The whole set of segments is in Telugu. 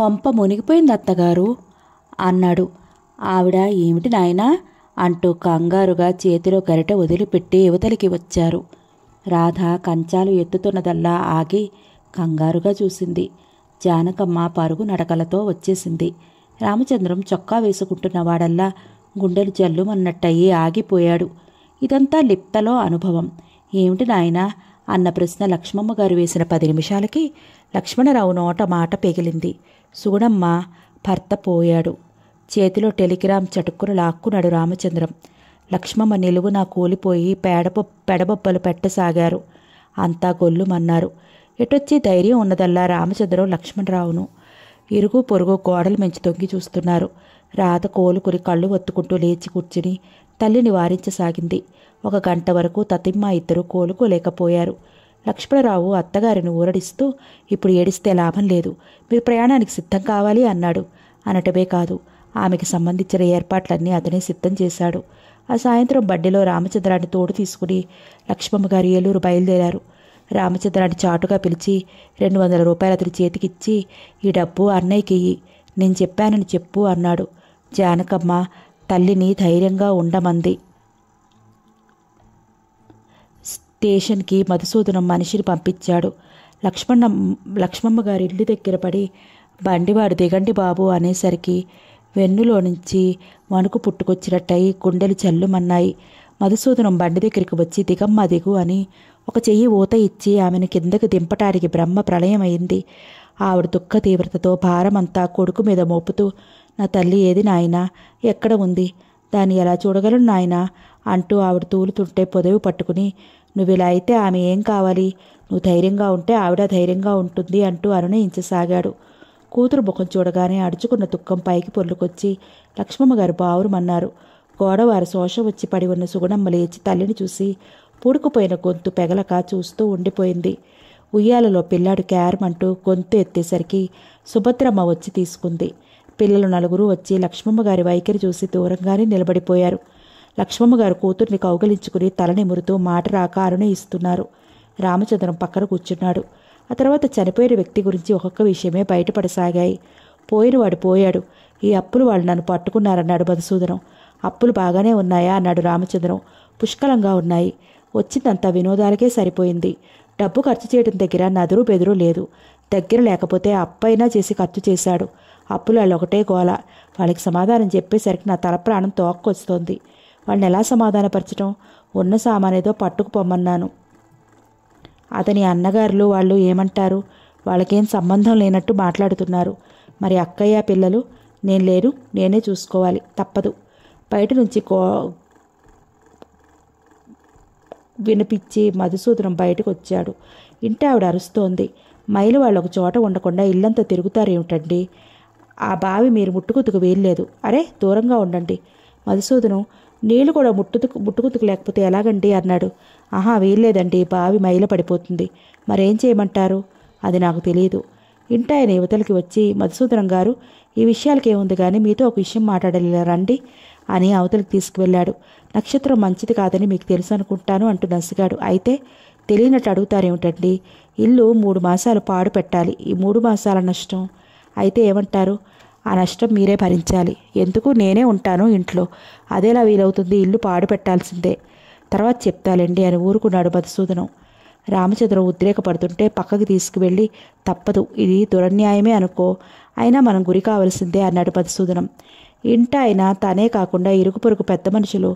కొంప మునిగిపోయింది అత్తగారు అన్నాడు ఆవిడ ఏమిటి నాయనా అంటూ కంగారుగా చేతిలో గరిట వదిలిపెట్టి యువతలికి వచ్చారు రాధ కంచాలు ఎత్తుతున్నదల్లా ఆగి కంగారుగా చూసింది జానకమ్మ పరుగు నడకలతో వచ్చేసింది రామచంద్రం చొక్కా వేసుకుంటున్న వాడల్లా గుండెలు జల్లుమన్నట్టయి ఆగిపోయాడు ఇదంతా లిప్తలో అనుభవం ఏమిటి నాయనా అన్న ప్రశ్న లక్ష్మమ్మ గారు వేసిన పది నిమిషాలకి లక్ష్మణరావు నోట మాట పెగిలింది సుగుణమ్మ భర్త పోయాడు చేతిలో టెలిగ్రామ్ చటుక్కున లాక్కున్నాడు రామచంద్రం లక్ష్మమ్మ నిలువున కూలిపోయి పేడబొ పెడబొబ్బలు పెట్టసాగారు అంతా గొల్లుమన్నారు ఎటొచ్చి ధైర్యం ఉన్నదల్లా రామచంద్రం లక్ష్మణరావును ఇరుగు పొరుగు గోడలు మెంచి తొంగి చూస్తున్నారు రాత కోలుకుని కళ్ళు ఒత్తుకుంటూ లేచి కూర్చుని తల్లిని వారించసాగింది ఒక గంట వరకు తతిమ్మ ఇద్దరు కోలుకోలేకపోయారు లక్ష్మణరావు అత్తగారిని ఊరడిస్తూ ఇప్పుడు ఏడిస్తే లాభం లేదు మీరు ప్రయాణానికి సిద్ధం కావాలి అన్నాడు అనటమే కాదు ఆమెకి సంబంధించిన ఏర్పాట్లన్నీ అతనే సిద్ధం చేశాడు ఆ సాయంత్రం బడ్డీలో రామచంద్రాన్ని తోడు తీసుకుని లక్ష్మమ్మ గారు ఏలూరు బయలుదేరారు రామచంద్రాన్ని చాటుగా పిలిచి రెండు వందల రూపాయలు అతని చేతికిచ్చి ఈ డబ్బు అన్నయ్యకి నేను చెప్పానని చెప్పు అన్నాడు జానకమ్మ తల్లిని ధైర్యంగా ఉండమంది స్టేషన్కి మధుసూదనం మనిషిని పంపించాడు లక్ష్మణ లక్ష్మమ్మ గారి ఇంటి దగ్గర పడి బండివాడు దిగండి బాబు అనేసరికి వెన్నులో నుంచి వణుకు పుట్టుకొచ్చినట్టయి గుండెలు చల్లుమన్నాయి మధుసూదనం బండి దగ్గరికి వచ్చి దిగమ్మ దిగు అని ఒక చెయ్యి ఊత ఇచ్చి ఆమెను కిందకు దింపటానికి బ్రహ్మ ప్రళయమైంది ఆవిడ దుఃఖ తీవ్రతతో భారమంతా కొడుకు మీద మోపుతూ నా తల్లి ఏది నాయనా ఎక్కడ ఉంది దాన్ని ఎలా చూడగలను నాయనా అంటూ ఆవిడ తూలుతుంటే పొదవి పట్టుకుని నువ్వు ఇలా అయితే ఆమె ఏం కావాలి నువ్వు ధైర్యంగా ఉంటే ఆవిడ ధైర్యంగా ఉంటుంది అంటూ ఇంచసాగాడు కూతురు ముఖం చూడగానే అడుచుకున్న దుఃఖం పైకి పొర్లుకొచ్చి లక్ష్మమ్మ గారు బావురుమన్నారు గోడవారి శోష వచ్చి పడి ఉన్న సుగుణమ్మ లేచి తల్లిని చూసి పూడుకుపోయిన గొంతు పెగలక చూస్తూ ఉండిపోయింది ఉయ్యాలలో పిల్లాడు క్యారమంటూ గొంతు ఎత్తేసరికి సుభద్రమ్మ వచ్చి తీసుకుంది పిల్లలు నలుగురు వచ్చి లక్ష్మమ్మ గారి వైఖరి చూసి దూరంగానే నిలబడిపోయారు లక్ష్మమ్మ గారు కూతుర్ని కౌగలించుకుని తలనిమురుతూ మాట రాక అరుణ ఇస్తున్నారు రామచంద్రం పక్కన కూర్చున్నాడు ఆ తర్వాత చనిపోయిన వ్యక్తి గురించి ఒక్కొక్క విషయమే బయటపడసాగాయి పోయినవాడు పోయాడు ఈ అప్పులు వాళ్ళు నన్ను పట్టుకున్నారన్నాడు మధుసూదనం అప్పులు బాగానే ఉన్నాయా అన్నాడు రామచంద్రం పుష్కలంగా ఉన్నాయి వచ్చిందంతా వినోదాలకే సరిపోయింది డబ్బు ఖర్చు చేయడం దగ్గర నదురు బెదురు లేదు దగ్గర లేకపోతే అప్పైనా చేసి ఖర్చు చేశాడు అప్పులు వాళ్ళు ఒకటే గోల వాళ్ళకి సమాధానం చెప్పేసరికి నా తల ప్రాణం తోక్కొస్తోంది వాళ్ళని ఎలా సమాధానపరచడం ఉన్న సామానేదో పొమ్మన్నాను అతని అన్నగారులు వాళ్ళు ఏమంటారు వాళ్ళకేం సంబంధం లేనట్టు మాట్లాడుతున్నారు మరి అక్కయ్య పిల్లలు నేను లేరు నేనే చూసుకోవాలి తప్పదు బయట నుంచి కో వినిపించి మధుసూదనం బయటకు వచ్చాడు ఇంటి ఆవిడ అరుస్తోంది మైలు వాళ్ళు ఒక చోట ఉండకుండా ఇల్లంతా తిరుగుతారేమిటండి ఆ బావి మీరు ముట్టుకుతుకు వేయలేదు అరే దూరంగా ఉండండి మధుసూదనం నీళ్లు కూడా ముట్టుతుకు ముట్టుకుతుకు లేకపోతే ఎలాగండి అన్నాడు ఆహా వీల్లేదండి బావి మైల పడిపోతుంది మరేం చేయమంటారు అది నాకు తెలియదు ఇంటాయన యువతలకి వచ్చి మధుసూదనం గారు ఈ విషయాలకేముంది కానీ మీతో ఒక విషయం మాట్లాడలేరా రండి అని అవతలికి తీసుకువెళ్ళాడు నక్షత్రం మంచిది కాదని మీకు తెలుసు అనుకుంటాను అంటూ నసిగాడు అయితే తెలియనట్టు అడుగుతారేమిటండి ఇల్లు మూడు మాసాలు పాడు పెట్టాలి ఈ మూడు మాసాల నష్టం అయితే ఏమంటారు ఆ నష్టం మీరే భరించాలి ఎందుకు నేనే ఉంటాను ఇంట్లో అదేలా వీలవుతుంది ఇల్లు పాడు పెట్టాల్సిందే తర్వాత చెప్తాలండి అని ఊరుకున్నాడు మధుసూదనం రామచంద్ర ఉద్రేకపడుతుంటే పక్కకి తీసుకువెళ్ళి తప్పదు ఇది దురన్యాయమే అనుకో అయినా మనం గురి కావలసిందే అన్నాడు మధుసూదనం ఇంట అయినా తనే కాకుండా ఇరుగు పొరుగు పెద్ద మనుషులు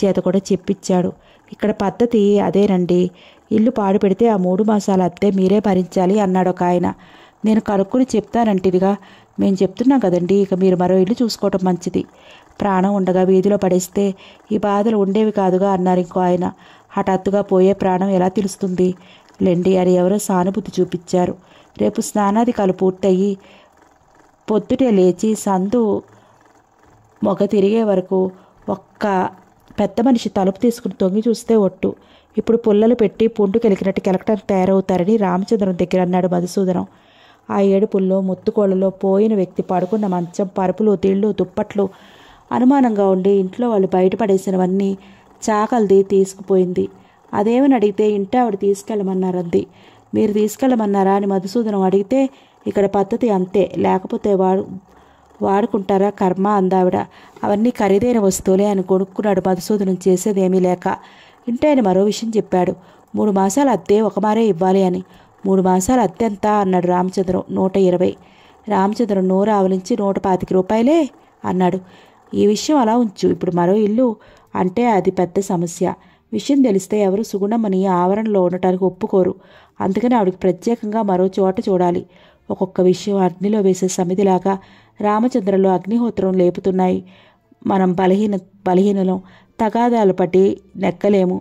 చేత కూడా చెప్పించాడు ఇక్కడ పద్ధతి అదేనండి ఇల్లు పాడు పెడితే ఆ మూడు మాసాలు అద్దె మీరే భరించాలి అన్నాడు ఒక ఆయన నేను కనుక్కుని చెప్తానంటిదిగా మేము చెప్తున్నాం కదండి ఇక మీరు మరో ఇల్లు చూసుకోవటం మంచిది ప్రాణం ఉండగా వీధిలో పడేస్తే ఈ బాధలు ఉండేవి కాదుగా అన్నారు ఇంకో ఆయన హఠాత్తుగా పోయే ప్రాణం ఎలా తెలుస్తుంది లెండి అని ఎవరో సానుభూతి చూపించారు రేపు స్నానాధికాలు పూర్తయి పొద్దుటే లేచి సందు మొగ తిరిగే వరకు ఒక్క పెద్ద మనిషి తలుపు తీసుకుని తొంగి చూస్తే ఒట్టు ఇప్పుడు పుల్లలు పెట్టి పుండు కెలికినట్టు కెలకటం తయారవుతారని రామచంద్రం దగ్గర అన్నాడు మధుసూదనం ఆ ఏడుపుల్లో ముత్తుకోళ్ళలో పోయిన వ్యక్తి పడుకున్న మంచం పరుపులు తీళ్ళు దుప్పట్లు అనుమానంగా ఉండి ఇంట్లో వాళ్ళు బయటపడేసినవన్నీ చాకలిది తీసుకుపోయింది అదేమని అడిగితే ఇంటి ఆవిడ తీసుకెళ్ళమన్నారంది మీరు తీసుకెళ్ళమన్నారా అని మధుసూదనం అడిగితే ఇక్కడ పద్ధతి అంతే లేకపోతే వాడు వాడుకుంటారా కర్మ అందావిడ అవన్నీ ఖరీదైన వస్తువులే అని కొనుక్కున్నాడు మధుసూదనం చేసేదేమీ లేక ఇంటి ఆయన మరో విషయం చెప్పాడు మూడు మాసాలు అద్దే ఒకమారే ఇవ్వాలి అని మూడు మాసాలు అత్యంత అన్నాడు రామచంద్రం నూట ఇరవై రామచంద్రం నోరు ఆవలించి నూట పాతిక రూపాయలే అన్నాడు ఈ విషయం అలా ఉంచు ఇప్పుడు మరో ఇల్లు అంటే అది పెద్ద సమస్య విషయం తెలిస్తే ఎవరు సుగుణమని ఆవరణలో ఉండటానికి ఒప్పుకోరు అందుకని ఆవిడకి ప్రత్యేకంగా మరో చోట చూడాలి ఒక్కొక్క విషయం అగ్నిలో వేసే సమితిలాగా రామచంద్రలో అగ్నిహోత్రం లేపుతున్నాయి మనం బలహీన బలహీనలం తగాదాలు పట్టి నెక్కలేము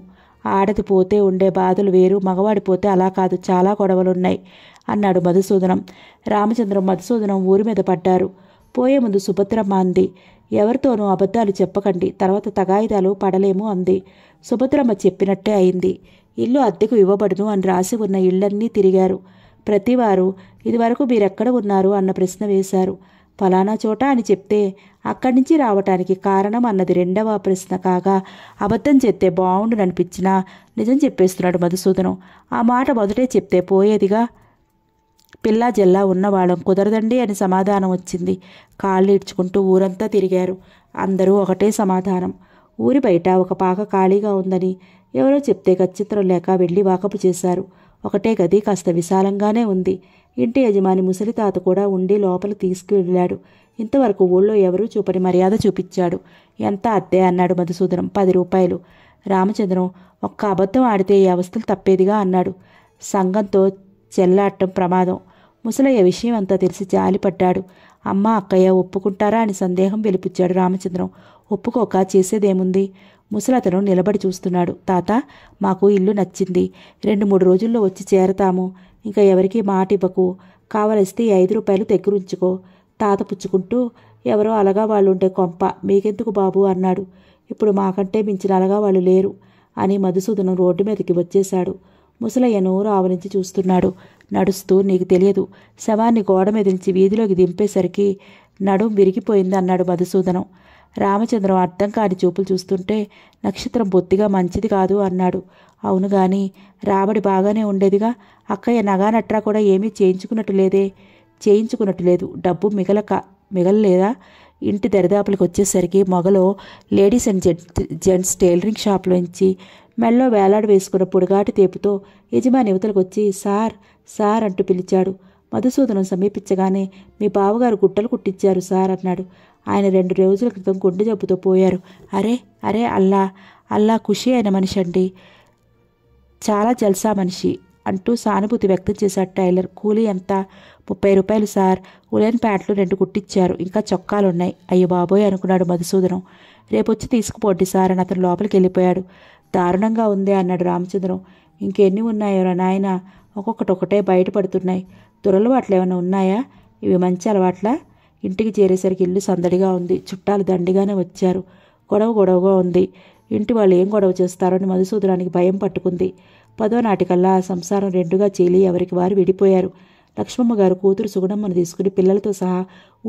ఆడది పోతే ఉండే బాధలు వేరు మగవాడి పోతే అలా కాదు చాలా గొడవలున్నాయి అన్నాడు మధుసూదనం రామచంద్రం మధుసూదనం ఊరి మీద పడ్డారు పోయే ముందు సుభద్రమ్మ అంది ఎవరితోనూ అబద్ధాలు చెప్పకండి తర్వాత తగాయిదాలు పడలేము అంది సుభద్రమ్మ చెప్పినట్టే అయింది ఇల్లు అద్దెకు ఇవ్వబడును అని రాసి ఉన్న ఇళ్లన్నీ తిరిగారు ప్రతివారు ఇదివరకు మీరెక్కడ ఉన్నారు అన్న ప్రశ్న వేశారు ఫలానా చోట అని చెప్తే అక్కడి నుంచి రావటానికి కారణం అన్నది రెండవ ప్రశ్న కాగా అబద్ధం చెప్తే బాగుండుననిపించినా నిజం చెప్పేస్తున్నాడు మధుసూదనం ఆ మాట మొదటే చెప్తే పోయేదిగా పిల్లా జల్లా ఉన్నవాళ్ళం కుదరదండి అని సమాధానం వచ్చింది కాళ్ళు ఇడ్చుకుంటూ ఊరంతా తిరిగారు అందరూ ఒకటే సమాధానం ఊరి బయట ఒక పాక ఖాళీగా ఉందని ఎవరో చెప్తే గచ్చిత్రం లేక వెళ్ళి వాకపు చేశారు ఒకటే గది కాస్త విశాలంగానే ఉంది ఇంటి యజమాని ముసలి తాత కూడా ఉండి లోపల తీసుకువెళ్ళాడు ఇంతవరకు ఊళ్ళో ఎవరూ చూపని మర్యాద చూపించాడు ఎంత అద్దే అన్నాడు మధుసూదనం పది రూపాయలు రామచంద్రం ఒక్క అబద్ధం ఆడితే ఈ అవస్థలు తప్పేదిగా అన్నాడు సంఘంతో చెల్లాడటం ప్రమాదం ముసలయ్య విషయం అంతా తెలిసి జాలిపడ్డాడు అమ్మ అక్కయ్య ఒప్పుకుంటారా అని సందేహం వెలిపించాడు రామచంద్రం ఒప్పుకోక చేసేదేముంది ముసలతను నిలబడి చూస్తున్నాడు తాత మాకు ఇల్లు నచ్చింది రెండు మూడు రోజుల్లో వచ్చి చేరతాము ఇంకా ఎవరికి మాట ఇవ్వకు కావలిస్తే ఐదు రూపాయలు ఉంచుకో తాత పుచ్చుకుంటూ ఎవరో అలగా వాళ్ళు ఉంటే కొంప మీకెందుకు బాబు అన్నాడు ఇప్పుడు మాకంటే మించిన అలగా వాళ్ళు లేరు అని మధుసూదనం రోడ్డు మీదకి వచ్చేశాడు ముసలయ్యను ఆవరించి చూస్తున్నాడు నడుస్తూ నీకు తెలియదు శవాన్ని గోడ మీద నుంచి వీధిలోకి దింపేసరికి నడుం విరిగిపోయింది అన్నాడు మధుసూదనం రామచంద్రం అర్థం కాని చూపులు చూస్తుంటే నక్షత్రం బొత్తిగా మంచిది కాదు అన్నాడు అవును గాని రాబడి బాగానే ఉండేదిగా అక్కయ్య నగానట్రా కూడా ఏమీ చేయించుకున్నట్టు లేదే చేయించుకున్నట్టు లేదు డబ్బు మిగలక మిగలలేదా ఇంటి దరిదాపులకు వచ్చేసరికి మొగలో లేడీస్ అండ్ జెంట్స్ టైలరింగ్ షాప్లో నుంచి మెల్లో వేలాడు వేసుకున్న పొడిగాటి తేపుతో యజమాని యువతలకు వచ్చి సార్ సార్ అంటూ పిలిచాడు మధుసూదనం సమీపించగానే మీ బావగారు గుట్టలు కుట్టించారు సార్ అన్నాడు ఆయన రెండు రోజుల క్రితం గుండె జబ్బుతో పోయారు అరే అరే అల్లా అల్లా ఖుషి అయిన మనిషి అండి చాలా జల్సా మనిషి అంటూ సానుభూతి వ్యక్తం చేశాడు టైలర్ కూలీ ఎంత ముప్పై రూపాయలు సార్ ఉలెన్ ప్యాంట్లు రెండు కుట్టిచ్చారు ఇంకా చొక్కాలున్నాయి అయ్యో బాబోయ్ అనుకున్నాడు మధుసూదనం రేపొచ్చి తీసుకుపోండి సార్ అని అతను లోపలికి వెళ్ళిపోయాడు దారుణంగా ఉందే అన్నాడు రామచంద్రం ఇంకెన్ని ఉన్నాయో నాయన ఒక్కొక్కటి ఒకటే బయటపడుతున్నాయి దురలవాట్లు ఏమైనా ఉన్నాయా ఇవి మంచి అలవాట్లా ఇంటికి చేరేసరికి ఇల్లు సందడిగా ఉంది చుట్టాలు దండిగానే వచ్చారు గొడవ గొడవగా ఉంది ఇంటి వాళ్ళు ఏం గొడవ చేస్తారని మధుసూదనానికి భయం పట్టుకుంది పదో నాటికల్లా ఆ సంసారం రెండుగా చీలి ఎవరికి వారు విడిపోయారు లక్ష్మమ్మ గారు కూతురు సుగుణమ్మను తీసుకుని పిల్లలతో సహా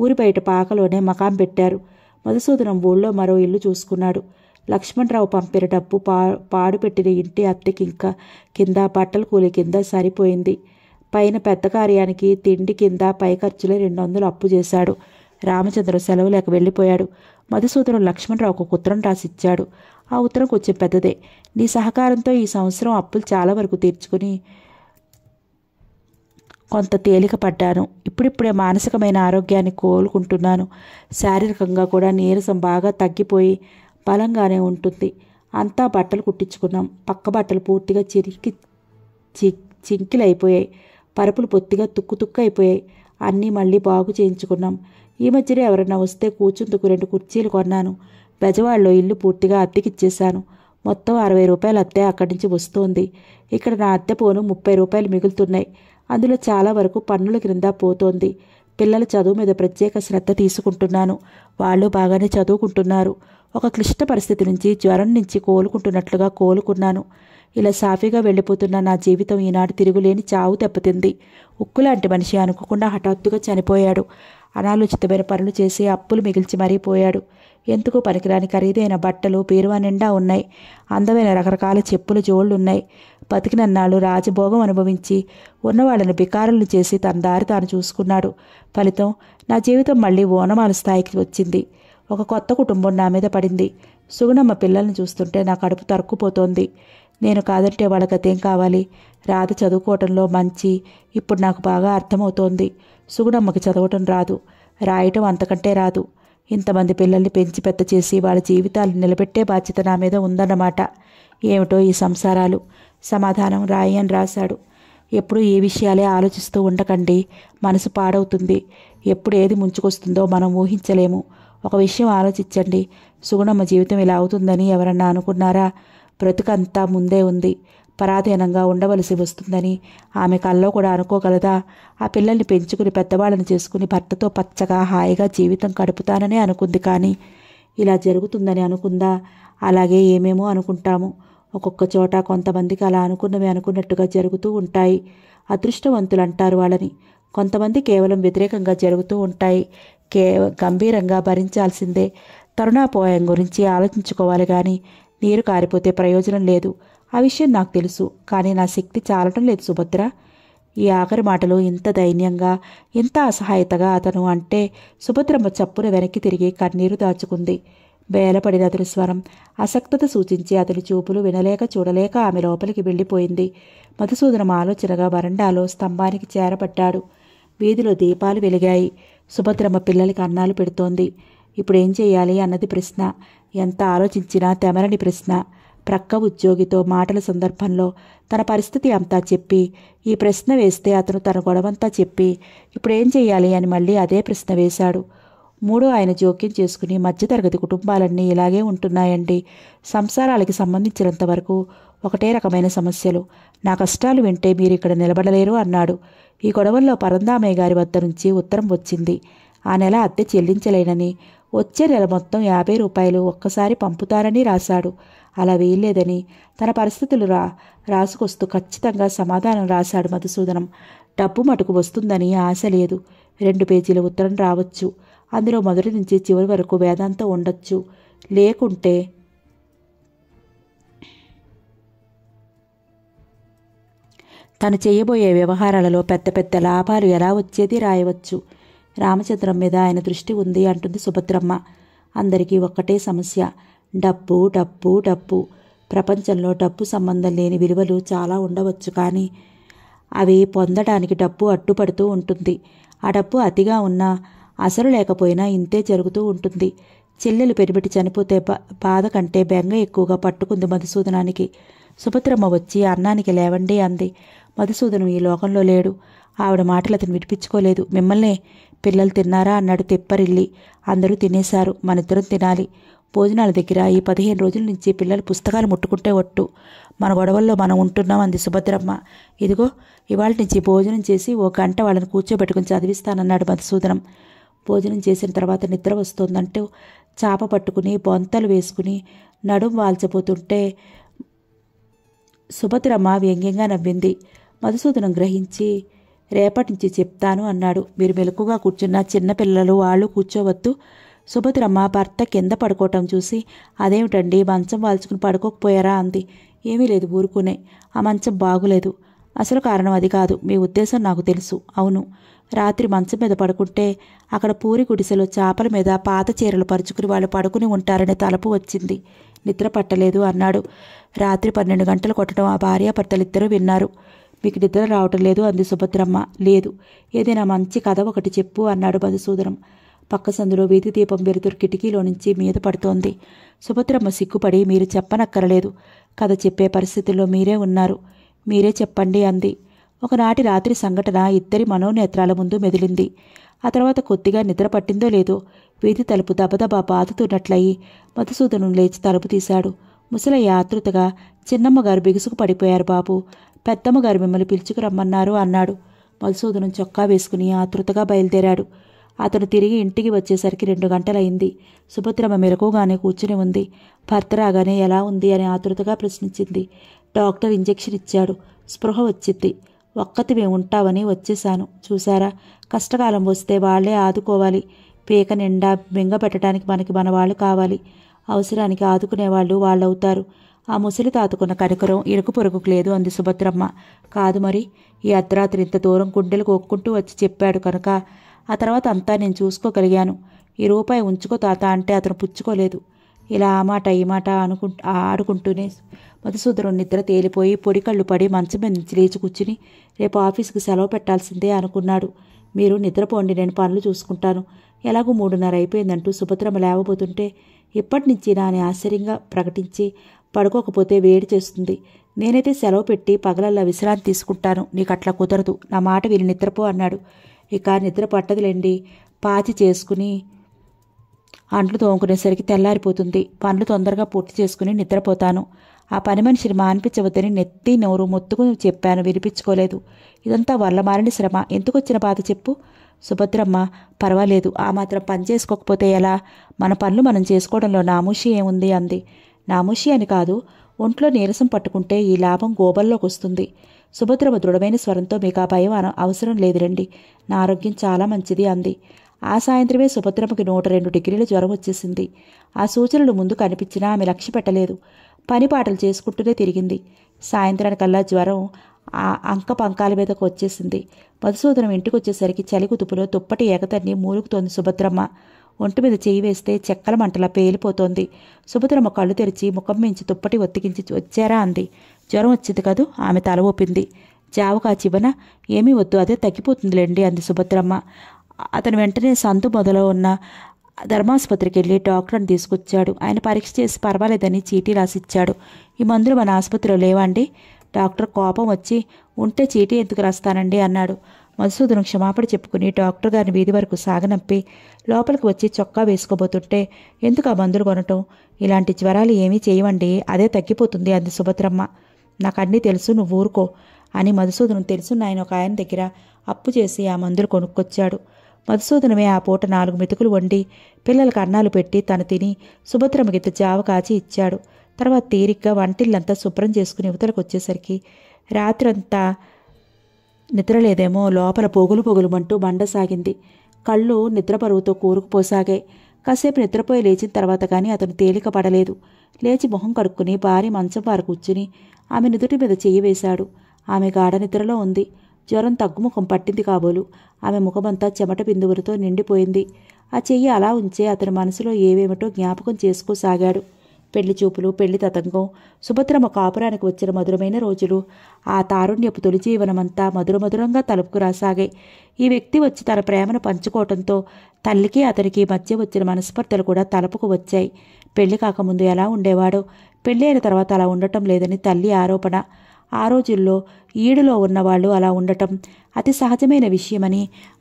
ఊరి బయట పాకలోనే మకాం పెట్టారు మధుసూదనం ఊళ్ళో మరో ఇల్లు చూసుకున్నాడు లక్ష్మణరావు పంపిన డబ్బు పా పాడుపెట్టిన ఇంటి అత్తెకి ఇంకా కింద బట్టల కూలి కింద సరిపోయింది పైన పెద్ద కార్యానికి తిండి కింద పై ఖర్చులే రెండు వందలు అప్పు చేశాడు రామచంద్రుడు సెలవు లేక వెళ్ళిపోయాడు మధుసూదనుడు లక్ష్మణరావు ఒక ఉత్తరం రాసిచ్చాడు ఆ ఉత్తరం కొంచెం పెద్దదే నీ సహకారంతో ఈ సంవత్సరం అప్పులు చాలా వరకు తీర్చుకుని కొంత తేలిక పడ్డాను ఇప్పుడిప్పుడే మానసికమైన ఆరోగ్యాన్ని కోలుకుంటున్నాను శారీరకంగా కూడా నీరసం బాగా తగ్గిపోయి బలంగానే ఉంటుంది అంతా బట్టలు కుట్టించుకున్నాం పక్క బట్టలు పూర్తిగా చిరికి చి చింకిలైపోయాయి పరుపులు పొత్తిగా తుక్కుతుక్క అయిపోయాయి అన్నీ మళ్ళీ బాగు చేయించుకున్నాం ఈ మధ్యలో ఎవరన్నా వస్తే కూర్చుందుకు రెండు కుర్చీలు కొన్నాను బెజవాడలో ఇల్లు పూర్తిగా అద్దెకిచ్చేశాను మొత్తం అరవై రూపాయలు అద్దె అక్కడి నుంచి వస్తోంది ఇక్కడ నా అద్దె పోను ముప్పై రూపాయలు మిగులుతున్నాయి అందులో చాలా వరకు పన్నుల క్రింద పోతోంది పిల్లల చదువు మీద ప్రత్యేక శ్రద్ధ తీసుకుంటున్నాను వాళ్ళు బాగానే చదువుకుంటున్నారు ఒక క్లిష్ట పరిస్థితి నుంచి జ్వరం నుంచి కోలుకుంటున్నట్లుగా కోలుకున్నాను ఇలా సాఫీగా వెళ్ళిపోతున్న నా జీవితం ఈనాడు తిరుగులేని చావు దెబ్బతింది ఉక్కులాంటి మనిషి అనుకోకుండా హఠాత్తుగా చనిపోయాడు అనాలోచితమైన పనులు చేసి అప్పులు మిగిల్చి మరీ పోయాడు ఎందుకు పనికిరాని ఖరీదైన బట్టలు పేరువా నిండా ఉన్నాయి అందమైన రకరకాల చెప్పులు ఉన్నాయి బతికినన్నాళ్ళు రాజభోగం అనుభవించి ఉన్నవాళ్ళని బికారులను చేసి తన దారి తాను చూసుకున్నాడు ఫలితం నా జీవితం మళ్ళీ ఓనమాల స్థాయికి వచ్చింది ఒక కొత్త కుటుంబం నా మీద పడింది సుగుణమ్మ పిల్లల్ని చూస్తుంటే నా కడుపు తరుక్కుపోతోంది నేను కాదంటే అదేం కావాలి రాధ చదువుకోవటంలో మంచి ఇప్పుడు నాకు బాగా అర్థమవుతోంది సుగుణమ్మకి చదవటం రాదు రాయటం అంతకంటే రాదు ఇంతమంది పిల్లల్ని పెంచి పెద్ద చేసి వాళ్ళ జీవితాలు నిలబెట్టే బాధ్యత నా మీద ఉందన్నమాట ఏమిటో ఈ సంసారాలు సమాధానం రాయి అని రాశాడు ఎప్పుడు ఏ విషయాలే ఆలోచిస్తూ ఉండకండి మనసు పాడవుతుంది ఎప్పుడు ఏది ముంచుకొస్తుందో మనం ఊహించలేము ఒక విషయం ఆలోచించండి సుగుణమ్మ జీవితం ఇలా అవుతుందని ఎవరన్నా అనుకున్నారా బ్రతుకంతా ముందే ఉంది పరాధీనంగా ఉండవలసి వస్తుందని ఆమె కల్లో కూడా అనుకోగలదా ఆ పిల్లల్ని పెంచుకుని పెద్దవాళ్ళని చేసుకుని భర్తతో పచ్చగా హాయిగా జీవితం గడుపుతానని అనుకుంది కానీ ఇలా జరుగుతుందని అనుకుందా అలాగే ఏమేమో అనుకుంటాము ఒక్కొక్క చోట కొంతమందికి అలా అనుకున్నవి అనుకున్నట్టుగా జరుగుతూ ఉంటాయి అదృష్టవంతులు అంటారు వాళ్ళని కొంతమంది కేవలం వ్యతిరేకంగా జరుగుతూ ఉంటాయి కే గంభీరంగా భరించాల్సిందే తరుణాపోయం గురించి ఆలోచించుకోవాలి కానీ నీరు కారిపోతే ప్రయోజనం లేదు ఆ విషయం నాకు తెలుసు కానీ నా శక్తి చాలటం లేదు సుభద్ర ఈ ఆఖరి మాటలు ఇంత దైన్యంగా ఇంత అసహాయతగా అతను అంటే సుభద్రమ్మ చప్పున వెనక్కి తిరిగి కన్నీరు దాచుకుంది బేలపడిన అతని స్వరం అసక్తత సూచించి అతని చూపులు వినలేక చూడలేక ఆమె లోపలికి వెళ్ళిపోయింది మధుసూదనం ఆలోచనగా వరండాలో స్తంభానికి చేరబడ్డాడు వీధిలో దీపాలు వెలిగాయి సుభద్రమ్మ పిల్లలకి అన్నాలు పెడుతోంది ఇప్పుడేం చేయాలి అన్నది ప్రశ్న ఎంత ఆలోచించినా తెమరని ప్రశ్న ప్రక్క ఉద్యోగితో మాటల సందర్భంలో తన పరిస్థితి అంతా చెప్పి ఈ ప్రశ్న వేస్తే అతను తన గొడవంతా చెప్పి ఇప్పుడేం చేయాలి అని మళ్ళీ అదే ప్రశ్న వేశాడు మూడో ఆయన జోక్యం చేసుకుని మధ్యతరగతి కుటుంబాలన్నీ ఇలాగే ఉంటున్నాయండి సంసారాలకి సంబంధించినంత వరకు ఒకటే రకమైన సమస్యలు నా కష్టాలు వింటే మీరు ఇక్కడ నిలబడలేరు అన్నాడు ఈ గొడవల్లో పరందామయ్య గారి వద్ద నుంచి ఉత్తరం వచ్చింది ఆ నెల అద్దె చెల్లించలేనని వచ్చే నెల మొత్తం యాభై రూపాయలు ఒక్కసారి పంపుతారని రాశాడు అలా వేయలేదని తన పరిస్థితులు రా రాసుకొస్తూ ఖచ్చితంగా సమాధానం రాశాడు మధుసూదనం డబ్బు మటుకు వస్తుందని ఆశ లేదు రెండు పేజీల ఉత్తరం రావచ్చు అందులో మొదటి నుంచి చివరి వరకు వేదాంతం ఉండొచ్చు లేకుంటే తను చేయబోయే వ్యవహారాలలో పెద్ద పెద్ద లాభాలు ఎలా వచ్చేది రాయవచ్చు రామచంద్రం మీద ఆయన దృష్టి ఉంది అంటుంది సుభద్రమ్మ అందరికీ ఒక్కటే సమస్య డబ్బు డబ్బు డబ్బు ప్రపంచంలో డబ్బు సంబంధం లేని విలువలు చాలా ఉండవచ్చు కానీ అవి పొందడానికి డబ్బు అడ్డుపడుతూ ఉంటుంది ఆ డబ్బు అతిగా ఉన్నా అసలు లేకపోయినా ఇంతే జరుగుతూ ఉంటుంది చెల్లెలు పెరిబెట్టి చనిపోతే బాధ కంటే బెంగ ఎక్కువగా పట్టుకుంది మధుసూదనానికి సుభద్రమ్మ వచ్చి అన్నానికి లేవండి అంది మధుసూదనం ఈ లోకంలో లేడు ఆవిడ మాటలు అతను విడిపించుకోలేదు మిమ్మల్నే పిల్లలు తిన్నారా అన్నాడు తెప్పరిల్లి అందరూ తినేశారు మనిద్దరం తినాలి భోజనాల దగ్గర ఈ పదిహేను రోజుల నుంచి పిల్లలు పుస్తకాలు ముట్టుకుంటే ఒట్టు మన గొడవల్లో మనం ఉంటున్నాం అంది సుభద్రమ్మ ఇదిగో ఇవాళ నుంచి భోజనం చేసి ఓ గంట వాళ్ళని కూర్చోబెట్టుకుని చదివిస్తానన్నాడు మధుసూదనం భోజనం చేసిన తర్వాత నిద్ర వస్తుందంటూ చాప పట్టుకుని బొంతలు వేసుకుని నడుం వాల్చబోతుంటే సుభద్రమ్మ వ్యంగ్యంగా నవ్వింది మధుసూదనం గ్రహించి రేపటి నుంచి చెప్తాను అన్నాడు మీరు మెలకుగా కూర్చున్న చిన్నపిల్లలు వాళ్ళు కూర్చోవద్దు సుభద్రమ్మ భర్త కింద పడుకోవటం చూసి అదేమిటండి మంచం వాల్చుకుని పడుకోకపోయారా అంది ఏమీ లేదు ఊరుకునే ఆ మంచం బాగులేదు అసలు కారణం అది కాదు మీ ఉద్దేశం నాకు తెలుసు అవును రాత్రి మంచం మీద పడుకుంటే అక్కడ పూరి గుడిసెలో చేపల మీద పాత చీరలు పరుచుకుని వాళ్ళు పడుకుని ఉంటారనే తలపు వచ్చింది నిద్ర పట్టలేదు అన్నాడు రాత్రి పన్నెండు గంటలు కొట్టడం ఆ భార్యాభర్తలిద్దరూ విన్నారు మీకు నిద్ర రావటం లేదు అంది సుభద్రమ్మ లేదు ఏదైనా మంచి కథ ఒకటి చెప్పు అన్నాడు మధుసూదనం పక్క సందులో వీధి దీపం వెలుతురు కిటికీలో నుంచి మీద పడుతోంది సుభద్రమ్మ సిగ్గుపడి మీరు చెప్పనక్కరలేదు కథ చెప్పే పరిస్థితుల్లో మీరే ఉన్నారు మీరే చెప్పండి అంది ఒకనాటి రాత్రి సంఘటన ఇద్దరి మనోనేత్రాల ముందు మెదిలింది ఆ తర్వాత కొద్దిగా నిద్ర పట్టిందో లేదో వీధి తలుపు దబదబా బాదుతున్నట్లయి మధుసూదనం లేచి తలుపు తీశాడు ముసలయ్య ఆతృతగా చిన్నమ్మగారు బిగుసుకు పడిపోయారు బాబు పెద్దమ్మగారు మిమ్మల్ని పిలుచుకురమ్మన్నారు అన్నాడు మధుసూదనం చొక్కా వేసుకుని ఆతృతగా బయలుదేరాడు అతను తిరిగి ఇంటికి వచ్చేసరికి రెండు గంటలైంది సుభద్రమ్మ మెరకుగానే కూర్చుని ఉంది భర్త రాగానే ఎలా ఉంది అని ఆతృతగా ప్రశ్నించింది డాక్టర్ ఇంజెక్షన్ ఇచ్చాడు స్పృహ వచ్చింది ఒక్కతి మేము ఉంటావని వచ్చేశాను చూసారా కష్టకాలం వస్తే వాళ్లే ఆదుకోవాలి పీక నిండా బెంగ పెట్టడానికి మనకి మన వాళ్ళు కావాలి అవసరానికి ఆదుకునేవాళ్ళు వాళ్ళవుతారు ఆ ముసలి తాతుకున్న కనికరం ఇరుకు పొరుగుకు లేదు అంది సుభద్రమ్మ కాదు మరి ఈ అర్ధరాత్రి ఇంత దూరం గుండెలు కొక్కుంటూ వచ్చి చెప్పాడు కనుక ఆ తర్వాత అంతా నేను చూసుకోగలిగాను ఈ రూపాయి ఉంచుకో తాత అంటే అతను పుచ్చుకోలేదు ఇలా ఆ మాట ఈ మాట అనుకు ఆడుకుంటూనే మధుసూదనం నిద్ర తేలిపోయి పొడి కళ్ళు పడి మంచం మీద నుంచి లేచి కూర్చుని రేపు ఆఫీస్కి సెలవు పెట్టాల్సిందే అనుకున్నాడు మీరు నిద్రపోండి నేను పనులు చూసుకుంటాను ఎలాగో మూడున్నర అయిపోయిందంటూ సుభద్రమ లేవబోతుంటే ఇప్పటి నుంచి నాని ఆశ్చర్యంగా ప్రకటించి పడుకోకపోతే వేడి చేస్తుంది నేనైతే సెలవు పెట్టి పగలల్లా విశ్రాంతి తీసుకుంటాను నీకు అట్లా కుదరదు నా మాట వీళ్ళు నిద్రపో అన్నాడు ఇక నిద్ర పట్టదులేండి పాచి చేసుకుని అంట్లు తోముకునేసరికి తెల్లారిపోతుంది పనులు తొందరగా పూర్తి చేసుకుని నిద్రపోతాను ఆ పని మనిషిని మానిపించవద్దని నెత్తి నోరు మొత్తుకుని చెప్పాను వినిపించుకోలేదు ఇదంతా వల్లమారని శ్రమ ఎందుకు వచ్చిన బాధ చెప్పు సుభద్రమ్మ పర్వాలేదు ఆ మాత్రం పని చేసుకోకపోతే ఎలా మన పనులు మనం చేసుకోవడంలో నామూషి ఏముంది అంది నాముషి అని కాదు ఒంట్లో నీరసం పట్టుకుంటే ఈ లాభం గోబల్లోకి వస్తుంది సుభద్రమ దృఢమైన స్వరంతో మీకు ఆ భయం అవసరం లేదు రండి నా ఆరోగ్యం చాలా మంచిది అంది ఆ సాయంత్రమే సుభద్రమకి నూట రెండు డిగ్రీల జ్వరం వచ్చేసింది ఆ సూచనలు ముందు కనిపించినా ఆమె లక్ష్య పెట్టలేదు పనిపాటలు చేసుకుంటూనే తిరిగింది సాయంత్రానికల్లా జ్వరం ఆ అంక పంకాల మీదకు వచ్చేసింది మధుసూదనం ఇంటికి వచ్చేసరికి చలిగుతుపులో దుప్పటి ఏకతన్ని మూలుగుతోంది సుభద్రమ్మ ఒంటి మీద చేయి వేస్తే చెక్కల మంటలా పేలిపోతోంది సుభద్రమ్మ కళ్ళు తెరిచి ముఖం మించి తుప్పటి ఒత్తికించి వచ్చారా అంది జ్వరం వచ్చింది కదూ ఆమె తల ఊపింది జావకా చివన ఏమీ వద్దు అదే తగ్గిపోతుందిలేండి అంది సుభద్రమ్మ అతను వెంటనే సందు మొదలో ఉన్న ధర్మాసుపత్రికి వెళ్ళి డాక్టర్ని తీసుకొచ్చాడు ఆయన పరీక్ష చేసి పర్వాలేదని చీటీ రాసిచ్చాడు ఈ మందులు మన ఆసుపత్రిలో లేవండి డాక్టర్ కోపం వచ్చి ఉంటే చీటీ ఎందుకు రాస్తానండి అన్నాడు మధుసూదనం క్షమాపణ చెప్పుకుని డాక్టర్ గారిని వీధి వరకు సాగనంపి లోపలికి వచ్చి చొక్కా వేసుకోబోతుంటే ఎందుకు ఆ మందులు కొనటం ఇలాంటి జ్వరాలు ఏమీ చేయవండి అదే తగ్గిపోతుంది అంది సుభద్రమ్మ నాకు అన్నీ తెలుసు నువ్వు ఊరుకో అని మధుసూదనం తెలుసు నాయన ఒక ఆయన దగ్గర అప్పు చేసి ఆ మందులు కొనుక్కొచ్చాడు మధుసూదనమే ఆ పూట నాలుగు మెతుకులు వండి పిల్లలకు అన్నాలు పెట్టి తను తిని సుభద్రమ్మకిత జావ కాచి ఇచ్చాడు తర్వాత తీరిగ్గా వంటిల్లంతా శుభ్రం చేసుకుని ఇవతలకు వచ్చేసరికి రాత్రంతా నిద్రలేదేమో లోపల పొగులు పొగులుమంటూ బండసాగింది కళ్ళు నిద్రపరువుతో కూరుకుపోసాగాయి కాసేపు నిద్రపోయి లేచిన తర్వాత కానీ అతను తేలిక పడలేదు లేచి మొహం కడుక్కుని భారీ మంచం వారు కూర్చుని ఆమె నుదుటి మీద చెయ్యి వేశాడు ఆమె గాఢ నిద్రలో ఉంది జ్వరం తగ్గుముఖం పట్టింది కాబోలు ఆమె ముఖమంతా చెమట బిందువులతో నిండిపోయింది ఆ చెయ్యి అలా ఉంచే అతని మనసులో ఏవేమిటో జ్ఞాపకం చేసుకోసాగాడు పెళ్లి చూపులు పెళ్లి తతంగం సుభద్రమ కాపురానికి వచ్చిన మధురమైన రోజులు ఆ తారుణ్యపు తొలి జీవనమంతా మధురమధురంగా తలుపుకు రాసాగాయి ఈ వ్యక్తి వచ్చి తన ప్రేమను పంచుకోవటంతో తల్లికి అతనికి మధ్య వచ్చిన మనస్పర్ధలు కూడా తలుపుకు వచ్చాయి పెళ్లి కాకముందు ఎలా ఉండేవాడో పెళ్లి అయిన తర్వాత అలా ఉండటం లేదని తల్లి ఆరోపణ ఆ రోజుల్లో ఈడులో ఉన్నవాళ్ళు అలా ఉండటం అతి సహజమైన విషయమని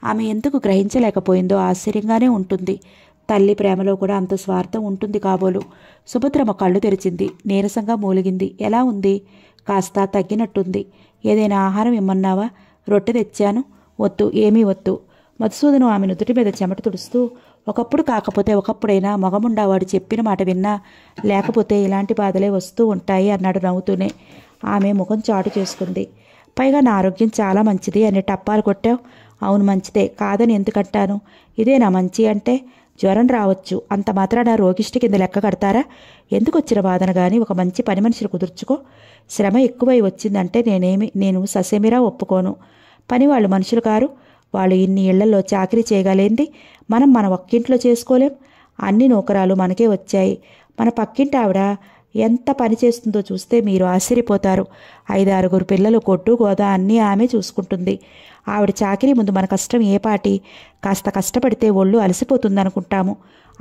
ఆమె ఎందుకు గ్రహించలేకపోయిందో ఆశ్చర్యంగానే ఉంటుంది తల్లి ప్రేమలో కూడా అంత స్వార్థం ఉంటుంది కాబోలు సుభద్రమ కళ్ళు తెరిచింది నీరసంగా మూలిగింది ఎలా ఉంది కాస్త తగ్గినట్టుంది ఏదైనా ఆహారం ఇమ్మన్నావా రొట్టె తెచ్చాను వద్దు ఏమీ వద్దు మధుసూదను ఆమె నుదుటి మీద చెమట తుడుస్తూ ఒకప్పుడు కాకపోతే ఒకప్పుడైనా మగముండావాడు వాడు చెప్పిన మాట విన్నా లేకపోతే ఇలాంటి బాధలే వస్తూ ఉంటాయి అన్నాడు నవ్వుతూనే ఆమె ముఖం చాటు చేసుకుంది పైగా నా ఆరోగ్యం చాలా మంచిది అని టప్పాలు కొట్టావు అవును మంచిదే కాదని ఎందుకంటాను ఇదే నా మంచి అంటే జ్వరం రావచ్చు అంత మాత్రాన రోగిష్టి కింద లెక్క కడతారా ఎందుకు వచ్చిన బాధన కానీ ఒక మంచి పని మనిషిని కుదుర్చుకో శ్రమ ఎక్కువై వచ్చిందంటే నేనేమి నేను ససేమిరా ఒప్పుకోను పని వాళ్ళు మనుషులు కారు వాళ్ళు ఇన్ని ఇళ్లలో చాకరీ చేయగలేంది మనం మన ఒక్కింట్లో చేసుకోలేం అన్ని నూకరాలు మనకే వచ్చాయి మన పక్కింటి ఆవిడ ఎంత పనిచేస్తుందో చూస్తే మీరు ఆశ్చర్యపోతారు ఐదారుగురు పిల్లలు కొట్టు గోదా అన్నీ ఆమె చూసుకుంటుంది ఆవిడ చాకిరి ముందు మన కష్టం ఏ పాటి కాస్త కష్టపడితే ఒళ్ళు అలసిపోతుందనుకుంటాము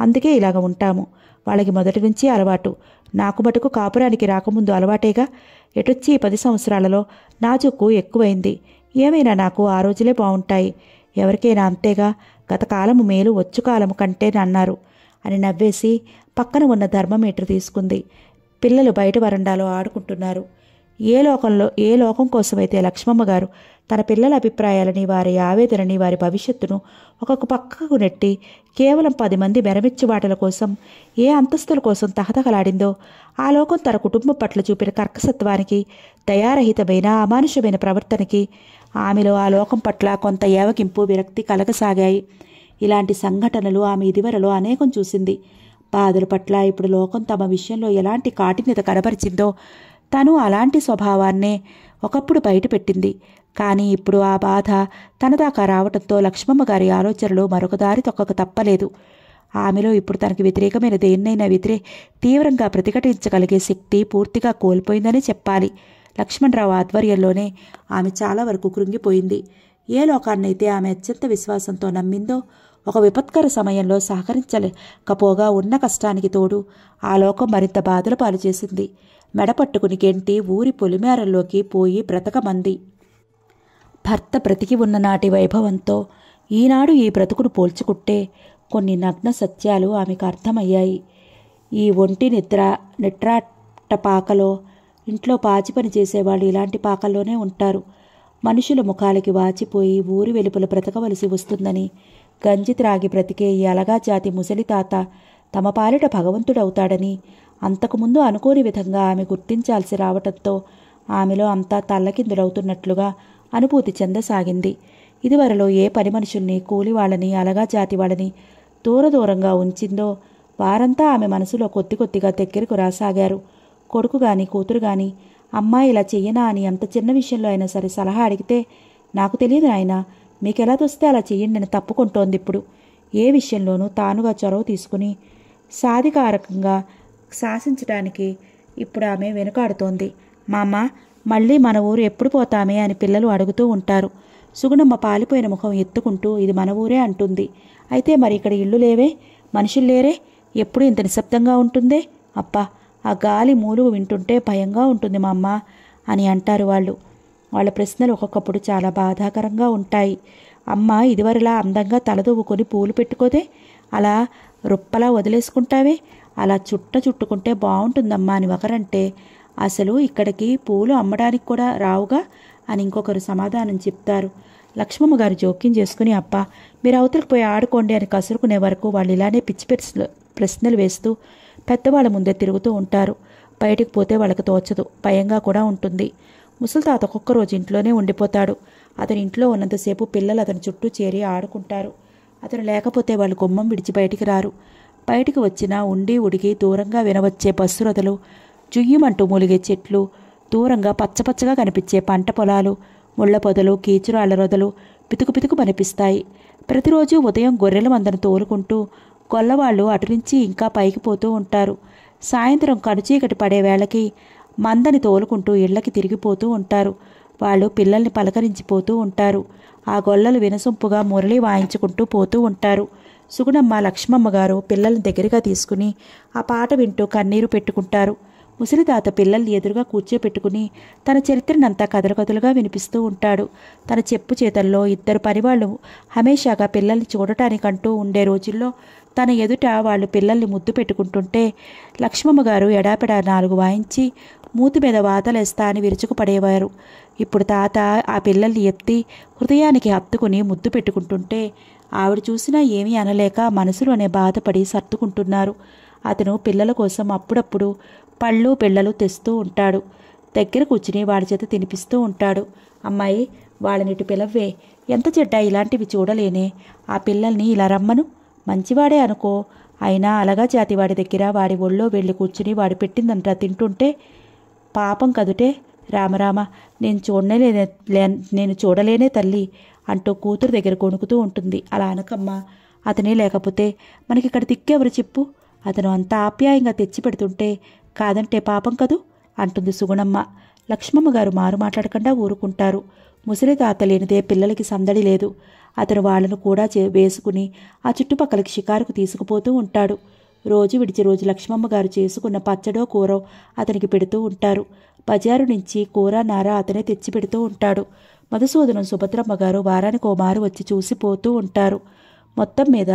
అందుకే ఇలాగ ఉంటాము వాళ్ళకి మొదటి నుంచి అలవాటు నాకు మటుకు కాపురానికి రాకముందు అలవాటేగా ఎటొచ్చి పది సంవత్సరాలలో నాజుకు ఎక్కువైంది ఏమైనా నాకు ఆ రోజులే బాగుంటాయి ఎవరికైనా అంతేగా గత కాలము మేలు వచ్చు కాలము కంటే అన్నారు అని నవ్వేసి పక్కన ఉన్న ధర్మమీటర్ తీసుకుంది పిల్లలు బయట వరండాలో ఆడుకుంటున్నారు ఏ లోకంలో ఏ లోకం కోసమైతే లక్ష్మమ్మ గారు తన పిల్లల అభిప్రాయాలని వారి ఆవేదనని వారి భవిష్యత్తును ఒక్కొక్క పక్కకు నెట్టి కేవలం పది మంది బెరమెచ్చు బాటల కోసం ఏ అంతస్తుల కోసం తహతహలాడిందో ఆ లోకం తన కుటుంబం పట్ల చూపిన కర్కసత్వానికి దయారహితమైన అమానుషమైన ప్రవర్తనకి ఆమెలో ఆ లోకం పట్ల కొంత ఏవకింపు విరక్తి కలగసాగాయి ఇలాంటి సంఘటనలు ఆమె ఇదివరలో అనేకం చూసింది బాధల పట్ల ఇప్పుడు లోకం తమ విషయంలో ఎలాంటి కాఠిన్యత కనబరిచిందో తను అలాంటి స్వభావాన్నే ఒకప్పుడు బయటపెట్టింది కానీ ఇప్పుడు ఆ బాధ తనదాకా రావడంతో లక్ష్మమ్మ గారి ఆలోచనలో మరొక దారి తొక్కక తప్పలేదు ఆమెలో ఇప్పుడు తనకి వ్యతిరేకమైన దేన్నైనా వ్యతిరే తీవ్రంగా ప్రతిఘటించగలిగే శక్తి పూర్తిగా కోల్పోయిందని చెప్పాలి లక్ష్మణరావు ఆధ్వర్యంలోనే ఆమె చాలా వరకు కృంగిపోయింది ఏ లోకాన్నైతే ఆమె అత్యంత విశ్వాసంతో నమ్మిందో ఒక విపత్కర సమయంలో సహకరించలేకపోగా ఉన్న కష్టానికి తోడు ఆ లోకం మరింత బాధలు పాలు చేసింది మెడపట్టుకుని గెంటి ఊరి పొలిమేరల్లోకి పోయి బ్రతకమంది భర్త బ్రతికి ఉన్న నాటి వైభవంతో ఈనాడు ఈ బ్రతుకును పోల్చుకుంటే కొన్ని నగ్న సత్యాలు ఆమెకు అర్థమయ్యాయి ఈ ఒంటి నిద్ర నిట్రాట పాకలో ఇంట్లో పాచి పని చేసేవాళ్ళు ఇలాంటి పాకల్లోనే ఉంటారు మనుషుల ముఖాలకి వాచిపోయి ఊరి వెలుపల బ్రతకవలసి వస్తుందని గంజి త్రాగి బ్రతికే ఈ అలగాజాతి జాతి ముసలి తాత తమ పాలిట భగవంతుడవుతాడని అంతకుముందు అనుకోని విధంగా ఆమె గుర్తించాల్సి రావటంతో ఆమెలో అంతా తల్లకిందులవుతున్నట్లుగా అనుభూతి చెందసాగింది ఇదివరలో ఏ పని మనుషుల్ని కూలివాళ్ళని అలగా జాతి వాళ్ళని దూరదూరంగా ఉంచిందో వారంతా ఆమె మనసులో కొద్ది కొద్దిగా దగ్గరకు రాసాగారు కొడుకు గాని కూతురు గాని అమ్మాయి ఇలా చెయ్యనా అని ఎంత చిన్న విషయంలో అయినా సరే సలహా అడిగితే నాకు తెలియదు ఆయన మీకు ఎలా తోస్తే అలా చెయ్యండి అని తప్పుకుంటోంది ఇప్పుడు ఏ విషయంలోనూ తానుగా చొరవ తీసుకుని సాధికారకంగా శాసించడానికి ఇప్పుడు ఆమె వెనుకాడుతోంది మామ మళ్ళీ మన ఊరు ఎప్పుడు పోతామే అని పిల్లలు అడుగుతూ ఉంటారు సుగుణమ్మ పాలిపోయిన ముఖం ఎత్తుకుంటూ ఇది మన ఊరే అంటుంది అయితే మరి ఇక్కడ ఇల్లు లేవే మనుషులు లేరే ఎప్పుడు ఇంత నిశ్శబ్దంగా ఉంటుందే అబ్బా ఆ గాలి మూలుగు వింటుంటే భయంగా ఉంటుంది మా అమ్మ అని అంటారు వాళ్ళు వాళ్ళ ప్రశ్నలు ఒక్కొక్కప్పుడు చాలా బాధాకరంగా ఉంటాయి అమ్మ ఇదివరలా అందంగా తలదూవుకొని పూలు పెట్టుకోదే అలా రుప్పలా వదిలేసుకుంటావే అలా చుట్ట చుట్టుకుంటే బాగుంటుందమ్మా అని ఒకరంటే అసలు ఇక్కడికి పూలు అమ్మడానికి కూడా రావుగా అని ఇంకొకరు సమాధానం చెప్తారు లక్ష్మమ్మ గారు జోక్యం చేసుకుని అప్ప మీరు అవతలకు పోయి ఆడుకోండి అని కసురుకునే వరకు వాళ్ళు ఇలానే పిచ్చి ప్రశ్న ప్రశ్నలు వేస్తూ పెద్దవాళ్ళ ముందే తిరుగుతూ ఉంటారు బయటికి పోతే వాళ్ళకి తోచదు భయంగా కూడా ఉంటుంది ముసలితాత ఒక్కొక్కరోజు ఇంట్లోనే ఉండిపోతాడు అతని ఇంట్లో ఉన్నంతసేపు పిల్లలు అతని చుట్టూ చేరి ఆడుకుంటారు అతను లేకపోతే వాళ్ళు గుమ్మం విడిచి బయటికి రారు బయటికి వచ్చినా ఉండి ఉడికి దూరంగా వినవచ్చే బస్సురథలు జుయ్యమంటూ మూలిగే చెట్లు దూరంగా పచ్చపచ్చగా కనిపించే పంట పొలాలు ముళ్ళ పొదలు కీచురాళ్ల రొదలు పితుకు పితుకు కనిపిస్తాయి ప్రతిరోజు ఉదయం గొర్రెల మందను తోలుకుంటూ గొల్లవాళ్ళు అటు నుంచి ఇంకా పైకి పోతూ ఉంటారు సాయంత్రం కనుచీకటి పడే వేళకి మందని తోలుకుంటూ ఇళ్లకి తిరిగిపోతూ ఉంటారు వాళ్ళు పిల్లల్ని పలకరించిపోతూ ఉంటారు ఆ గొల్లలు వినసొంపుగా మురళి వాయించుకుంటూ పోతూ ఉంటారు సుగుణమ్మ లక్ష్మమ్మ గారు పిల్లల్ని దగ్గరగా తీసుకుని ఆ పాట వింటూ కన్నీరు పెట్టుకుంటారు ముసిరితాత పిల్లల్ని ఎదురుగా కూర్చోపెట్టుకుని తన చరిత్రనంతా కదలకదులుగా వినిపిస్తూ ఉంటాడు తన చెప్పు చేతల్లో ఇద్దరు పనివాళ్ళు హమేషాగా పిల్లల్ని చూడటానికంటూ ఉండే రోజుల్లో తన ఎదుట వాళ్ళు పిల్లల్ని ముద్దు పెట్టుకుంటుంటే లక్ష్మమ్మ గారు ఎడాపెడా నాలుగు వాయించి మూతి మీద వాతలేస్తా అని విరుచుకుపడేవారు ఇప్పుడు తాత ఆ పిల్లల్ని ఎత్తి హృదయానికి హత్తుకుని ముద్దు పెట్టుకుంటుంటే ఆవిడ చూసినా ఏమీ అనలేక మనసులోనే బాధపడి సర్దుకుంటున్నారు అతను పిల్లల కోసం అప్పుడప్పుడు పళ్ళు పిల్లలు తెస్తూ ఉంటాడు దగ్గర కూర్చుని వాడి చేత తినిపిస్తూ ఉంటాడు అమ్మాయి వాళ్ళనిటి పిలవ్వే ఎంత చెడ్డ ఇలాంటివి చూడలేనే ఆ పిల్లల్ని ఇలా రమ్మను మంచివాడే అనుకో అయినా అలగా జాతి వాడి దగ్గర వాడి ఒళ్ళో వెళ్ళి కూర్చుని వాడు పెట్టిందంట తింటుంటే పాపం కదుటే రామరామ నేను చూడలేనే నేను చూడలేనే తల్లి అంటూ కూతురు దగ్గర కొనుకుతూ ఉంటుంది అలా అనకమ్మా అతనే లేకపోతే మనకి ఇక్కడ తిక్కెవరు చెప్పు అతను అంత ఆప్యాయంగా తెచ్చి పెడుతుంటే కాదంటే పాపం కదూ అంటుంది సుగుణమ్మ లక్ష్మమ్మ గారు మారు మాట్లాడకుండా ఊరుకుంటారు ముసలి తాత లేనిదే పిల్లలకి సందడి లేదు అతను వాళ్లను కూడా వేసుకుని ఆ చుట్టుపక్కలకి షికారుకు తీసుకుపోతూ ఉంటాడు రోజు విడిచి రోజు లక్ష్మమ్మ గారు చేసుకున్న పచ్చడో కూరో అతనికి పెడుతూ ఉంటారు బజారు నుంచి కూర నార అతనే తెచ్చి పెడుతూ ఉంటాడు మధుసూదనం సుభద్రమ్మ గారు వారానికి ఓ మారు వచ్చి చూసిపోతూ ఉంటారు మొత్తం మీద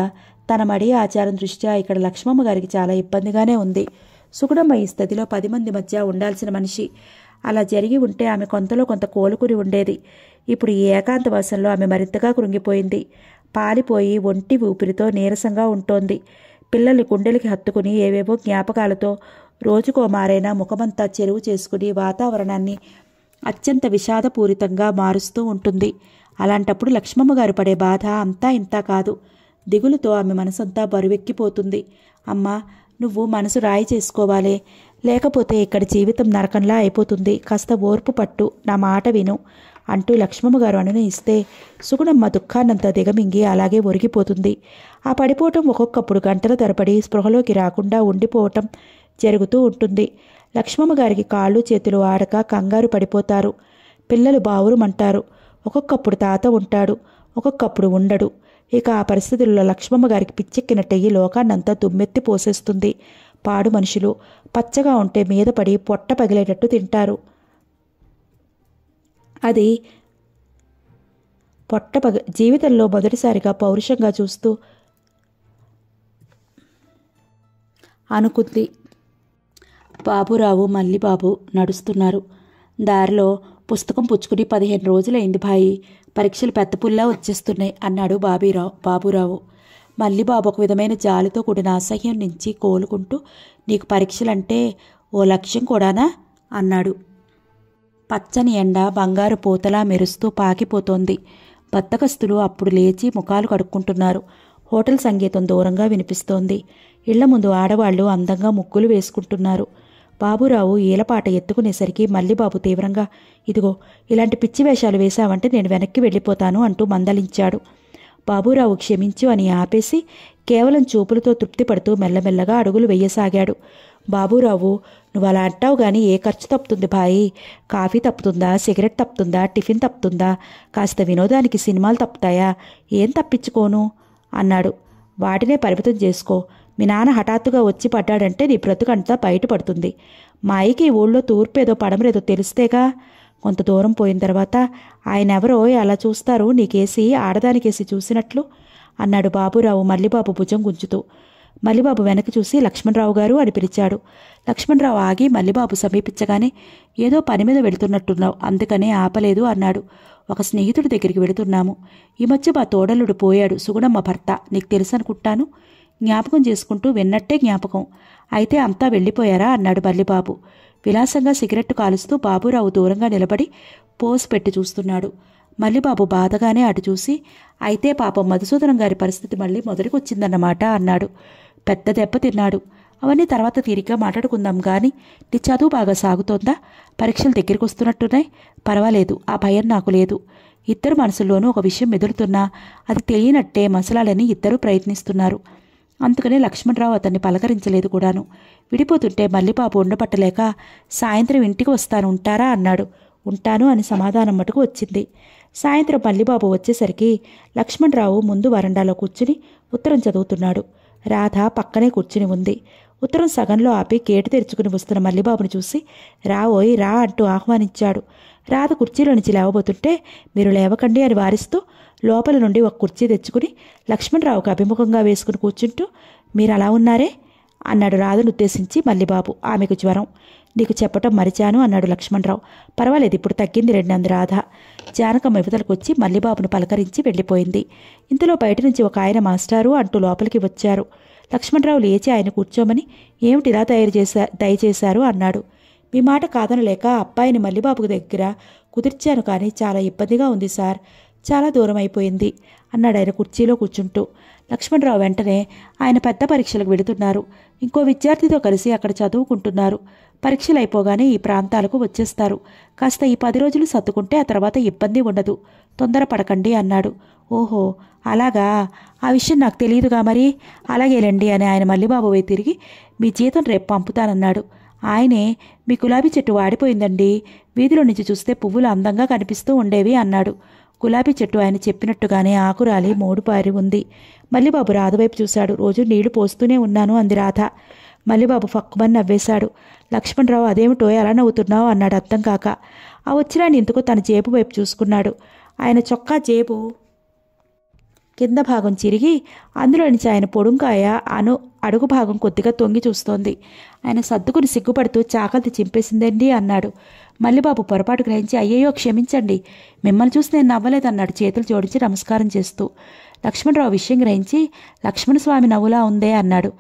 తన మడి ఆచారం దృష్ట్యా ఇక్కడ లక్ష్మమ్మ గారికి చాలా ఇబ్బందిగానే ఉంది సుగుణమ్మ ఈ స్థితిలో పది మంది మధ్య ఉండాల్సిన మనిషి అలా జరిగి ఉంటే ఆమె కొంతలో కొంత కోలుకుని ఉండేది ఇప్పుడు ఈ ఏకాంతవాసంలో ఆమె మరింతగా కృంగిపోయింది పాలిపోయి ఒంటి ఊపిరితో నీరసంగా ఉంటోంది పిల్లలు కుండెలకి హత్తుకుని ఏవేవో జ్ఞాపకాలతో రోజుకో మారైనా ముఖమంతా చెరువు చేసుకుని వాతావరణాన్ని అత్యంత విషాదపూరితంగా మారుస్తూ ఉంటుంది అలాంటప్పుడు లక్ష్మమ్మ గారు పడే బాధ అంతా ఇంతా కాదు దిగులుతో ఆమె మనసంతా బరువెక్కిపోతుంది అమ్మా నువ్వు మనసు రాయి చేసుకోవాలి లేకపోతే ఇక్కడ జీవితం నరకంలా అయిపోతుంది కాస్త ఓర్పు పట్టు నా మాట విను అంటూ లక్ష్మమ్మ గారు అనునయిస్తే సుగుణమ్మ దుఃఖాన్నంతా దిగమింగి అలాగే ఒరిగిపోతుంది ఆ పడిపోవటం ఒక్కొక్కప్పుడు గంటల తరబడి స్పృహలోకి రాకుండా ఉండిపోవటం జరుగుతూ ఉంటుంది లక్ష్మమ్మ గారికి కాళ్ళు చేతులు ఆడక కంగారు పడిపోతారు పిల్లలు బావురుమంటారు ఒక్కొక్కప్పుడు తాత ఉంటాడు ఒక్కొక్కప్పుడు ఉండడు ఇక ఆ పరిస్థితుల్లో లక్ష్మమ్మ గారికి పిచ్చెక్కినట్టయి లోకాన్నంతా దుమ్మెత్తి పోసేస్తుంది పాడు మనుషులు పచ్చగా ఉంటే మీద పడి పొట్ట పగిలేటట్టు తింటారు అది పొట్టపగ జీవితంలో మొదటిసారిగా పౌరుషంగా చూస్తూ అనుకుంది బాబురావు మల్లిబాబు నడుస్తున్నారు దారిలో పుస్తకం పుచ్చుకుని పదిహేను రోజులైంది భాయి పరీక్షలు పెద్ద పుల్లా వచ్చేస్తున్నాయి అన్నాడు బాబీరావు బాబురావు మల్లిబాబు ఒక విధమైన జాలితో కూడిన అసహ్యం నుంచి కోలుకుంటూ నీకు పరీక్షలంటే ఓ లక్ష్యం కూడానా అన్నాడు పచ్చని ఎండ బంగారు పూతలా మెరుస్తూ పాకిపోతోంది బత్తకస్తులు అప్పుడు లేచి ముఖాలు కడుక్కుంటున్నారు హోటల్ సంగీతం దూరంగా వినిపిస్తోంది ఇళ్ల ముందు ఆడవాళ్లు అందంగా ముగ్గులు వేసుకుంటున్నారు బాబురావు ఈలపాట ఎత్తుకునేసరికి మల్లిబాబు తీవ్రంగా ఇదిగో ఇలాంటి పిచ్చి వేషాలు వేశావంటే నేను వెనక్కి వెళ్ళిపోతాను అంటూ మందలించాడు బాబురావు క్షమించు అని ఆపేసి కేవలం చూపులతో తృప్తిపడుతూ మెల్లమెల్లగా అడుగులు వేయసాగాడు బాబురావు నువ్వు అలా అంటావు కానీ ఏ ఖర్చు తప్పుతుంది భాయ్ కాఫీ తప్పుతుందా సిగరెట్ తప్పుతుందా టిఫిన్ తప్పుతుందా కాస్త వినోదానికి సినిమాలు తప్పుతాయా ఏం తప్పించుకోను అన్నాడు వాటినే పరిమితం చేసుకో మీ నాన్న హఠాత్తుగా వచ్చి పడ్డాడంటే నీ బ్రతుకంతా బయటపడుతుంది మా అయ్యకి ఊళ్ళో ఏదో పడమరేదో తెలిస్తేగా కొంత దూరం పోయిన తర్వాత ఆయన ఎవరో అలా చూస్తారు నీకేసి ఆడదానికేసి చూసినట్లు అన్నాడు బాబురావు మల్లిబాబు భుజం గుంజుతూ మల్లిబాబు వెనక చూసి లక్ష్మణరావు గారు అని పిలిచాడు లక్ష్మణరావు ఆగి మల్లిబాబు సమీపించగానే ఏదో పని మీద వెళుతున్నట్టున్నావు అందుకనే ఆపలేదు అన్నాడు ఒక స్నేహితుడి దగ్గరికి వెళుతున్నాము ఈ మధ్య మా తోడలుడు పోయాడు సుగుణమ్మ భర్త నీకు తెలుసనుకుంటాను జ్ఞాపకం చేసుకుంటూ విన్నట్టే జ్ఞాపకం అయితే అంతా వెళ్ళిపోయారా అన్నాడు మల్లిబాబు విలాసంగా సిగరెట్టు కాలుస్తూ బాబురావు దూరంగా నిలబడి పోస్ పెట్టి చూస్తున్నాడు మల్లిబాబు బాధగానే అటు చూసి అయితే పాపం మధుసూదనం గారి పరిస్థితి మళ్ళీ మొదటికొచ్చిందన్నమాట అన్నాడు పెద్ద దెబ్బ తిన్నాడు అవన్నీ తర్వాత తీరిగ్గా మాట్లాడుకుందాం కానీ నీ చదువు బాగా సాగుతోందా పరీక్షలు దగ్గరికి వస్తున్నట్టున్నాయి పర్వాలేదు ఆ భయం నాకు లేదు ఇద్దరు మనసుల్లోనూ ఒక విషయం మెదులుతున్నా అది తెలియనట్టే మసలాలని ఇద్దరూ ప్రయత్నిస్తున్నారు అందుకనే లక్ష్మణరావు అతన్ని పలకరించలేదు కూడాను విడిపోతుంటే మల్లిపాపు ఉండబట్టలేక సాయంత్రం ఇంటికి వస్తాను ఉంటారా అన్నాడు ఉంటాను అని సమాధానం మటుకు వచ్చింది సాయంత్రం మల్లిబాబు వచ్చేసరికి లక్ష్మణరావు ముందు వరండాలో కూర్చుని ఉత్తరం చదువుతున్నాడు రాధ పక్కనే కూర్చుని ఉంది ఉత్తరం సగంలో ఆపి గేటు తెరుచుకుని వస్తున్న మల్లిబాబును చూసి రావోయ్ రా అంటూ ఆహ్వానించాడు రాధ కుర్చీలో నుంచి లేవబోతుంటే మీరు లేవకండి అని వారిస్తూ లోపల నుండి ఒక కుర్చీ తెచ్చుకుని లక్ష్మణరావుకు అభిముఖంగా వేసుకుని కూర్చుంటూ మీరు అలా ఉన్నారే అన్నాడు రాధను ఉద్దేశించి మల్లిబాబు ఆమెకు జ్వరం నీకు చెప్పటం మరిచాను అన్నాడు లక్ష్మణరావు పర్వాలేదు ఇప్పుడు తగ్గింది రెండంది రాధ జానకమ్మ యువతలకు వచ్చి మల్లిబాబును పలకరించి వెళ్ళిపోయింది ఇంతలో బయట నుంచి ఒక ఆయన మాస్టారు అంటూ లోపలికి వచ్చారు లక్ష్మణరావు లేచి ఆయన కూర్చోమని ఏమిటి ఇలా తయారు చేశా దయచేశారు అన్నాడు మీ మాట కాదనలేక అబ్బాయిని మల్లిబాబుకు దగ్గర కుదిర్చాను కానీ చాలా ఇబ్బందిగా ఉంది సార్ చాలా దూరం అయిపోయింది అన్నాడు ఆయన కుర్చీలో కూర్చుంటూ లక్ష్మణరావు వెంటనే ఆయన పెద్ద పరీక్షలకు వెళుతున్నారు ఇంకో విద్యార్థితో కలిసి అక్కడ చదువుకుంటున్నారు పరీక్షలు అయిపోగానే ఈ ప్రాంతాలకు వచ్చేస్తారు కాస్త ఈ పది రోజులు సర్దుకుంటే ఆ తర్వాత ఇబ్బంది ఉండదు తొందరపడకండి అన్నాడు ఓహో అలాగా ఆ విషయం నాకు తెలియదుగా మరి అలాగేలండి అని ఆయన మల్లిబాబు వై తిరిగి మీ జీతం రేపు పంపుతానన్నాడు ఆయనే మీ గులాబీ చెట్టు వాడిపోయిందండి వీధిలో నుంచి చూస్తే పువ్వులు అందంగా కనిపిస్తూ ఉండేవి అన్నాడు గులాబీ చెట్టు ఆయన చెప్పినట్టుగానే ఆకురాలి మూడుపారి ఉంది మల్లిబాబు రాధవైపు చూశాడు రోజు నీళ్లు పోస్తూనే ఉన్నాను అంది రాధ మల్లిబాబు ఫక్కుమని నవ్వేశాడు లక్ష్మణరావు అదేమిటో ఎలా నవ్వుతున్నావు అన్నాడు అర్థం కాక ఆ వచ్చిన ఇందుకు తన జేబు వైపు చూసుకున్నాడు ఆయన చొక్కా జేబు కింద భాగం చిరిగి అందులో నుంచి ఆయన పొడుంకాయ అను అడుగు భాగం కొద్దిగా తొంగి చూస్తోంది ఆయన సర్దుకుని సిగ్గుపడుతూ చాకలితి చింపేసిందండి అన్నాడు మల్లిబాబు పొరపాటు గ్రహించి అయ్యయ్యో క్షమించండి మిమ్మల్ని చూసి నేను నవ్వలేదన్నాడు చేతులు జోడించి నమస్కారం చేస్తూ లక్ష్మణరావు విషయం గ్రహించి లక్ష్మణస్వామి నవ్వులా ఉందే అన్నాడు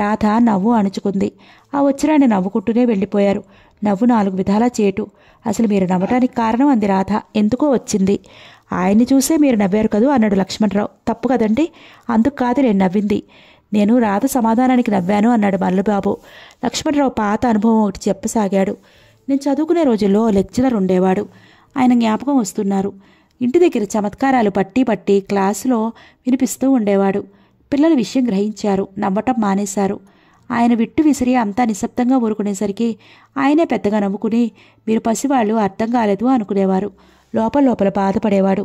రాధ నవ్వు అణుచుకుంది ఆ వచ్చినాన్ని నవ్వుకుంటూనే వెళ్ళిపోయారు నవ్వు నాలుగు విధాలా చేటు అసలు మీరు నవ్వటానికి కారణం అంది రాధ ఎందుకో వచ్చింది ఆయన్ని చూసే మీరు నవ్వారు కదూ అన్నాడు లక్ష్మణరావు తప్పు కదండి అందుకు కాదు నేను నవ్వింది నేను రాధ సమాధానానికి నవ్వాను అన్నాడు మల్లుబాబు లక్ష్మణరావు పాత అనుభవం ఒకటి చెప్పసాగాడు నేను చదువుకునే రోజుల్లో లెక్చరర్ ఉండేవాడు ఆయన జ్ఞాపకం వస్తున్నారు ఇంటి దగ్గర చమత్కారాలు పట్టి పట్టి క్లాసులో వినిపిస్తూ ఉండేవాడు పిల్లలు విషయం గ్రహించారు నవ్వటం మానేశారు ఆయన విట్టు విసిరి అంతా నిశ్శబ్దంగా ఊరుకునేసరికి ఆయనే పెద్దగా నవ్వుకుని మీరు పసివాళ్ళు అర్థం కాలేదు అనుకునేవారు లోపల లోపల బాధపడేవాడు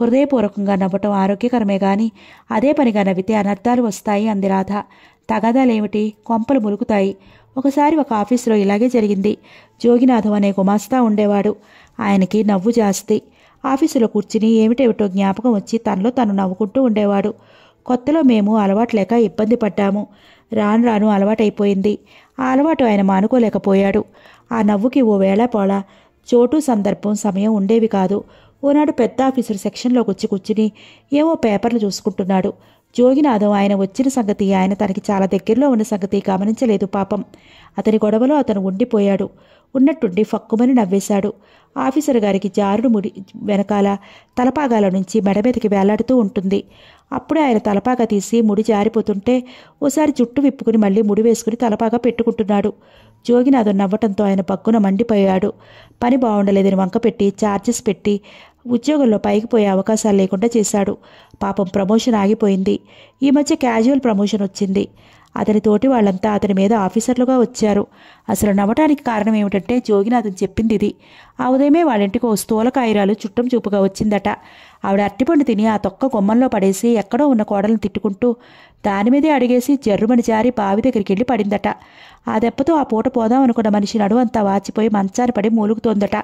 హృదయపూర్వకంగా నవ్వటం ఆరోగ్యకరమే కానీ అదే పనిగా నవ్వితే అనర్థాలు వస్తాయి అంది రాధ తగాదాలేమిటి కొంపలు మురుగుతాయి ఒకసారి ఒక ఆఫీసులో ఇలాగే జరిగింది జోగినాథం అనే గుమాస్తా ఉండేవాడు ఆయనకి నవ్వు జాస్తి ఆఫీసులో కూర్చుని ఏమిటేమిటో జ్ఞాపకం వచ్చి తనలో తను నవ్వుకుంటూ ఉండేవాడు కొత్తలో మేము అలవాటు లేక ఇబ్బంది పడ్డాము రాను రాను అలవాటైపోయింది ఆ అలవాటు ఆయన మానుకోలేకపోయాడు ఆ నవ్వుకి ఓ వేళ పోలా చోటు సందర్భం సమయం ఉండేవి కాదు ఓనాడు పెద్ద ఆఫీసర్ సెక్షన్లోకి వచ్చి కూర్చుని ఏవో పేపర్లు చూసుకుంటున్నాడు జోగినాథం ఆయన వచ్చిన సంగతి ఆయన తనకి చాలా దగ్గరలో ఉన్న సంగతి గమనించలేదు పాపం అతని గొడవలో అతను ఉండిపోయాడు ఉన్నట్టుండి ఫక్కుమని నవ్వేశాడు ఆఫీసర్ గారికి జారుడు ముడి వెనకాల తలపాగాల నుంచి మెడ మీదకి వేలాడుతూ ఉంటుంది అప్పుడే ఆయన తలపాగా తీసి ముడి జారిపోతుంటే ఓసారి జుట్టు విప్పుకుని మళ్ళీ ముడి వేసుకుని తలపాగా పెట్టుకుంటున్నాడు జోగినాథ్ నవ్వటంతో ఆయన పక్కున మండిపోయాడు పని బాగుండలేదని వంకపెట్టి ఛార్జెస్ పెట్టి ఉద్యోగంలో పైకి పోయే అవకాశాలు లేకుండా చేశాడు పాపం ప్రమోషన్ ఆగిపోయింది ఈ మధ్య క్యాజువల్ ప్రమోషన్ వచ్చింది అతని తోటి వాళ్ళంతా అతని మీద ఆఫీసర్లుగా వచ్చారు అసలు నవ్వటానికి కారణం ఏమిటంటే జోగినాథన్ చెప్పింది ఇది ఆ ఉదయమే వాళ్ళింటికి ఓ స్థూలకాయరాలు చుట్టం చూపుగా వచ్చిందట ఆవిడ అట్టిపండు తిని ఆ తొక్క గుమ్మంలో పడేసి ఎక్కడో ఉన్న కోడలను తిట్టుకుంటూ దానిమీదే అడిగేసి జర్రుమని జారి బావి దగ్గరికి వెళ్ళి పడిందట ఆ దెబ్బతో ఆ పూట పోదాం అనుకున్న మనిషి నడువు అంతా వాచిపోయి మంచాన్ని పడి మూలుగుతోందట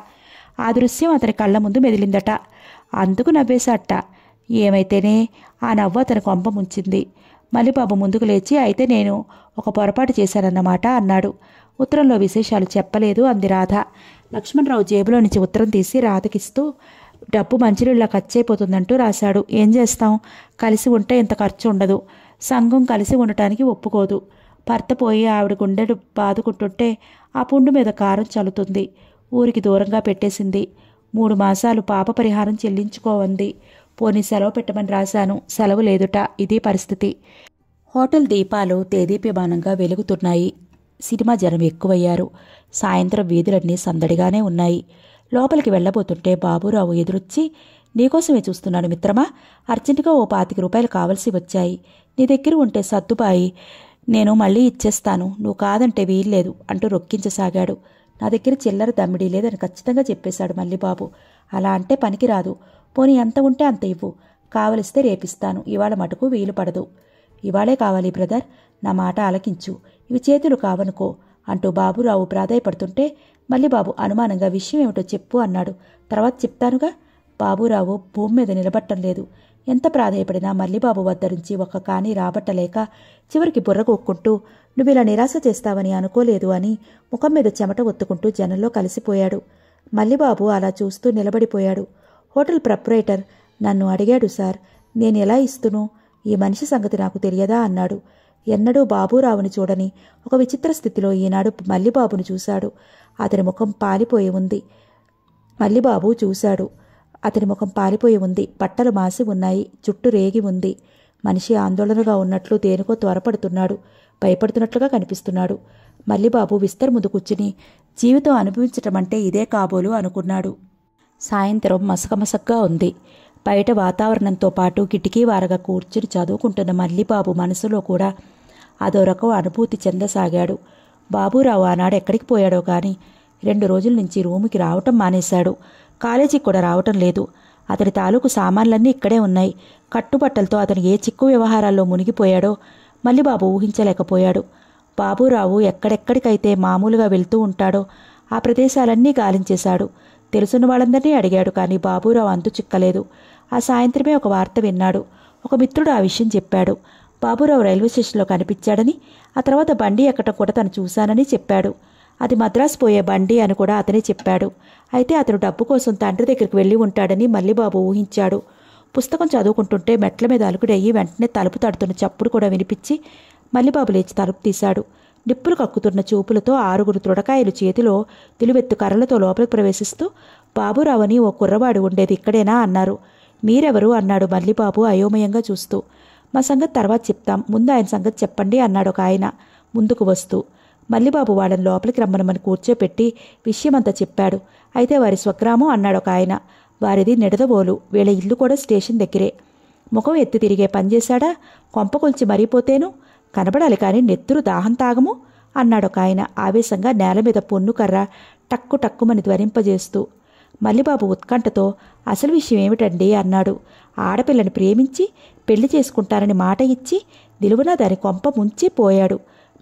ఆ దృశ్యం అతని కళ్ళ ముందు మెదిలిందట అందుకు నవ్వేశాట ఏమైతేనే ఆ నవ్వు అతని కొంప ముంచింది మల్లిబాబు ముందుకు లేచి అయితే నేను ఒక పొరపాటు చేశానన్నమాట అన్నాడు ఉత్తరంలో విశేషాలు చెప్పలేదు అంది రాధ లక్ష్మణరావు జేబులో నుంచి ఉత్తరం తీసి రాధకిస్తూ డబ్బు మంచినీళ్ళ ఖర్చు అయిపోతుందంటూ రాశాడు ఏం చేస్తాం కలిసి ఉంటే ఇంత ఖర్చు ఉండదు సంఘం కలిసి ఉండటానికి ఒప్పుకోదు భర్త పోయి ఆవిడ గుండెడు బాదుకుంటుంటే ఆ పుండు మీద కారం చల్లుతుంది ఊరికి దూరంగా పెట్టేసింది మూడు మాసాలు పాప పరిహారం చెల్లించుకోవంది పోనీ సెలవు పెట్టమని రాశాను సెలవు లేదుట ఇదే పరిస్థితి హోటల్ దీపాలు తేదీప్యమానంగా వెలుగుతున్నాయి సినిమా జనం ఎక్కువయ్యారు సాయంత్రం వీధులన్నీ సందడిగానే ఉన్నాయి లోపలికి వెళ్ళబోతుంటే బాబురావు ఎదురొచ్చి నీకోసమే చూస్తున్నాను మిత్రమా అర్జెంటుగా ఓ పాతిక రూపాయలు కావలసి వచ్చాయి నీ దగ్గర ఉంటే సర్దుబాయి నేను మళ్ళీ ఇచ్చేస్తాను నువ్వు కాదంటే వీల్లేదు అంటూ రొక్కించసాగాడు నా దగ్గర చిల్లర దమ్మిడీ లేదని ఖచ్చితంగా చెప్పేశాడు మళ్ళీ బాబు అలా అంటే పనికిరాదు పోనీ ఎంత ఉంటే అంత ఇవ్వు కావలిస్తే రేపిస్తాను ఇవాళ మటుకు వీలు పడదు ఇవాళే కావాలి బ్రదర్ నా మాట ఆలకించు ఇవి చేతులు కావనుకో అంటూ బాబురావు ప్రాధాయపడుతుంటే మళ్ళీ బాబు అనుమానంగా విషయం ఏమిటో చెప్పు అన్నాడు తర్వాత చెప్తానుగా బాబురావు భూమి మీద నిలబట్టం లేదు ఎంత ప్రాధేయపడినా మల్లిబాబు వద్ద నుంచి ఒక కాని రాబట్టలేక చివరికి బుర్రగొక్కుంటూ నువ్విలా నిరాశ చేస్తావని అనుకోలేదు అని ముఖం మీద చెమట ఒత్తుకుంటూ జనంలో కలిసిపోయాడు మల్లిబాబు అలా చూస్తూ నిలబడిపోయాడు హోటల్ ప్రపరేటర్ నన్ను అడిగాడు సార్ నేను ఎలా ఇస్తును ఈ మనిషి సంగతి నాకు తెలియదా అన్నాడు ఎన్నడూ బాబురావుని చూడని ఒక విచిత్ర స్థితిలో ఈనాడు మల్లిబాబును చూశాడు అతని ముఖం పాలిపోయి ఉంది మల్లిబాబు చూశాడు అతని ముఖం పారిపోయి ఉంది బట్టలు మాసి ఉన్నాయి జుట్టు రేగి ఉంది మనిషి ఆందోళనగా ఉన్నట్లు దేనికో త్వరపడుతున్నాడు భయపడుతున్నట్లుగా కనిపిస్తున్నాడు మల్లిబాబు విస్తర్ ముందు కూర్చుని జీవితం అనుభవించటం అంటే ఇదే కాబోలు అనుకున్నాడు సాయంత్రం మసకమసగ్గా ఉంది బయట వాతావరణంతో పాటు కిటికీ వారగా కూర్చుని చదువుకుంటున్న మల్లిబాబు మనసులో కూడా అదో రకం అనుభూతి చెందసాగాడు బాబురావు ఆనాడు ఎక్కడికి పోయాడో కానీ రెండు రోజుల నుంచి రూముకి రావటం మానేశాడు కాలేజీకి కూడా రావటం లేదు అతడి తాలూకు సామాన్లన్నీ ఇక్కడే ఉన్నాయి కట్టుబట్టలతో అతను ఏ చిక్కు వ్యవహారాల్లో మునిగిపోయాడో మల్లిబాబు ఊహించలేకపోయాడు బాబురావు ఎక్కడెక్కడికైతే మామూలుగా వెళ్తూ ఉంటాడో ఆ ప్రదేశాలన్నీ గాలించేశాడు తెలుసున్న వాళ్ళందరినీ అడిగాడు కానీ బాబురావు అంతు చిక్కలేదు ఆ సాయంత్రమే ఒక వార్త విన్నాడు ఒక మిత్రుడు ఆ విషయం చెప్పాడు బాబురావు రైల్వే స్టేషన్లో కనిపించాడని ఆ తర్వాత బండి ఎక్కడం కూడా తను చూశానని చెప్పాడు అది మద్రాసు పోయే బండి అని కూడా అతనే చెప్పాడు అయితే అతను డబ్బు కోసం తండ్రి దగ్గరికి వెళ్ళి ఉంటాడని మల్లిబాబు ఊహించాడు పుస్తకం చదువుకుంటుంటే మెట్ల మీద అలుగుడయ్యి వెంటనే తలుపు తడుతున్న చప్పుడు కూడా వినిపించి మల్లిబాబు లేచి తలుపు తీశాడు నిప్పులు కక్కుతున్న చూపులతో ఆరుగురు తృడకాయలు చేతిలో తిలువెత్తు కర్రలతో లోపలికి ప్రవేశిస్తూ బాబురావని ఓ కుర్రవాడు ఉండేది ఇక్కడేనా అన్నారు మీరెవరు అన్నాడు మల్లిబాబు అయోమయంగా చూస్తూ మా సంగతి తర్వాత చెప్తాం ముందు ఆయన సంగతి చెప్పండి అన్నాడు ఒక ఆయన ముందుకు వస్తూ మల్లిబాబు వాళ్ళని లోపలికి రమ్మనమని కూర్చోపెట్టి విషయమంతా చెప్పాడు అయితే వారి స్వగ్రామం అన్నాడు ఒక ఆయన వారిది నిడదవోలు వీళ్ళ ఇల్లు కూడా స్టేషన్ దగ్గరే ముఖం ఎత్తి తిరిగే పనిచేశాడా కొంపకొల్చి మరిపోతేను కనబడాలి కానీ నెత్తురు దాహం తాగము అన్నాడు ఒక ఆయన ఆవేశంగా నేల మీద పొన్ను కర్ర టక్కు టక్కుమని ధ్వనింపజేస్తూ మల్లిబాబు ఉత్కంఠతో అసలు విషయం ఏమిటండి అన్నాడు ఆడపిల్లని ప్రేమించి పెళ్లి చేసుకుంటానని మాట ఇచ్చి నిలువున దాని కొంప ముంచి పోయాడు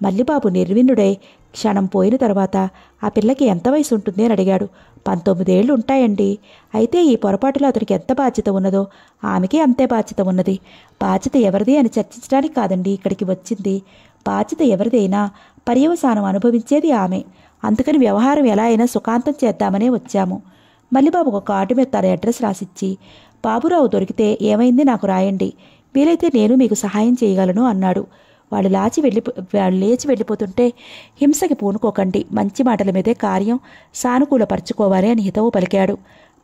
మల్లిబాబు నిర్వీణుడై క్షణం పోయిన తర్వాత ఆ పిల్లకి ఎంత వయసు ఉంటుంది అని అడిగాడు పంతొమ్మిదేళ్లు ఉంటాయండి అయితే ఈ పొరపాటులో అతనికి ఎంత బాధ్యత ఉన్నదో ఆమెకే అంతే బాధ్యత ఉన్నది బాధ్యత ఎవరిది అని చర్చించడానికి కాదండి ఇక్కడికి వచ్చింది బాధ్యత ఎవరిదైనా పర్యవసానం అనుభవించేది ఆమె అందుకని వ్యవహారం ఎలా అయినా సుఖాంతం చేద్దామనే వచ్చాము మల్లిబాబుకు ఒక కార్డు మీద తన అడ్రస్ రాసిచ్చి బాబురావు దొరికితే ఏమైంది నాకు రాయండి వీలైతే నేను మీకు సహాయం చేయగలను అన్నాడు వాడు లాచి వెళ్ళి వాడు లేచి వెళ్ళిపోతుంటే హింసకి పూనుకోకండి మంచి మాటల మీదే కార్యం పరుచుకోవాలి అని హితవు పలికాడు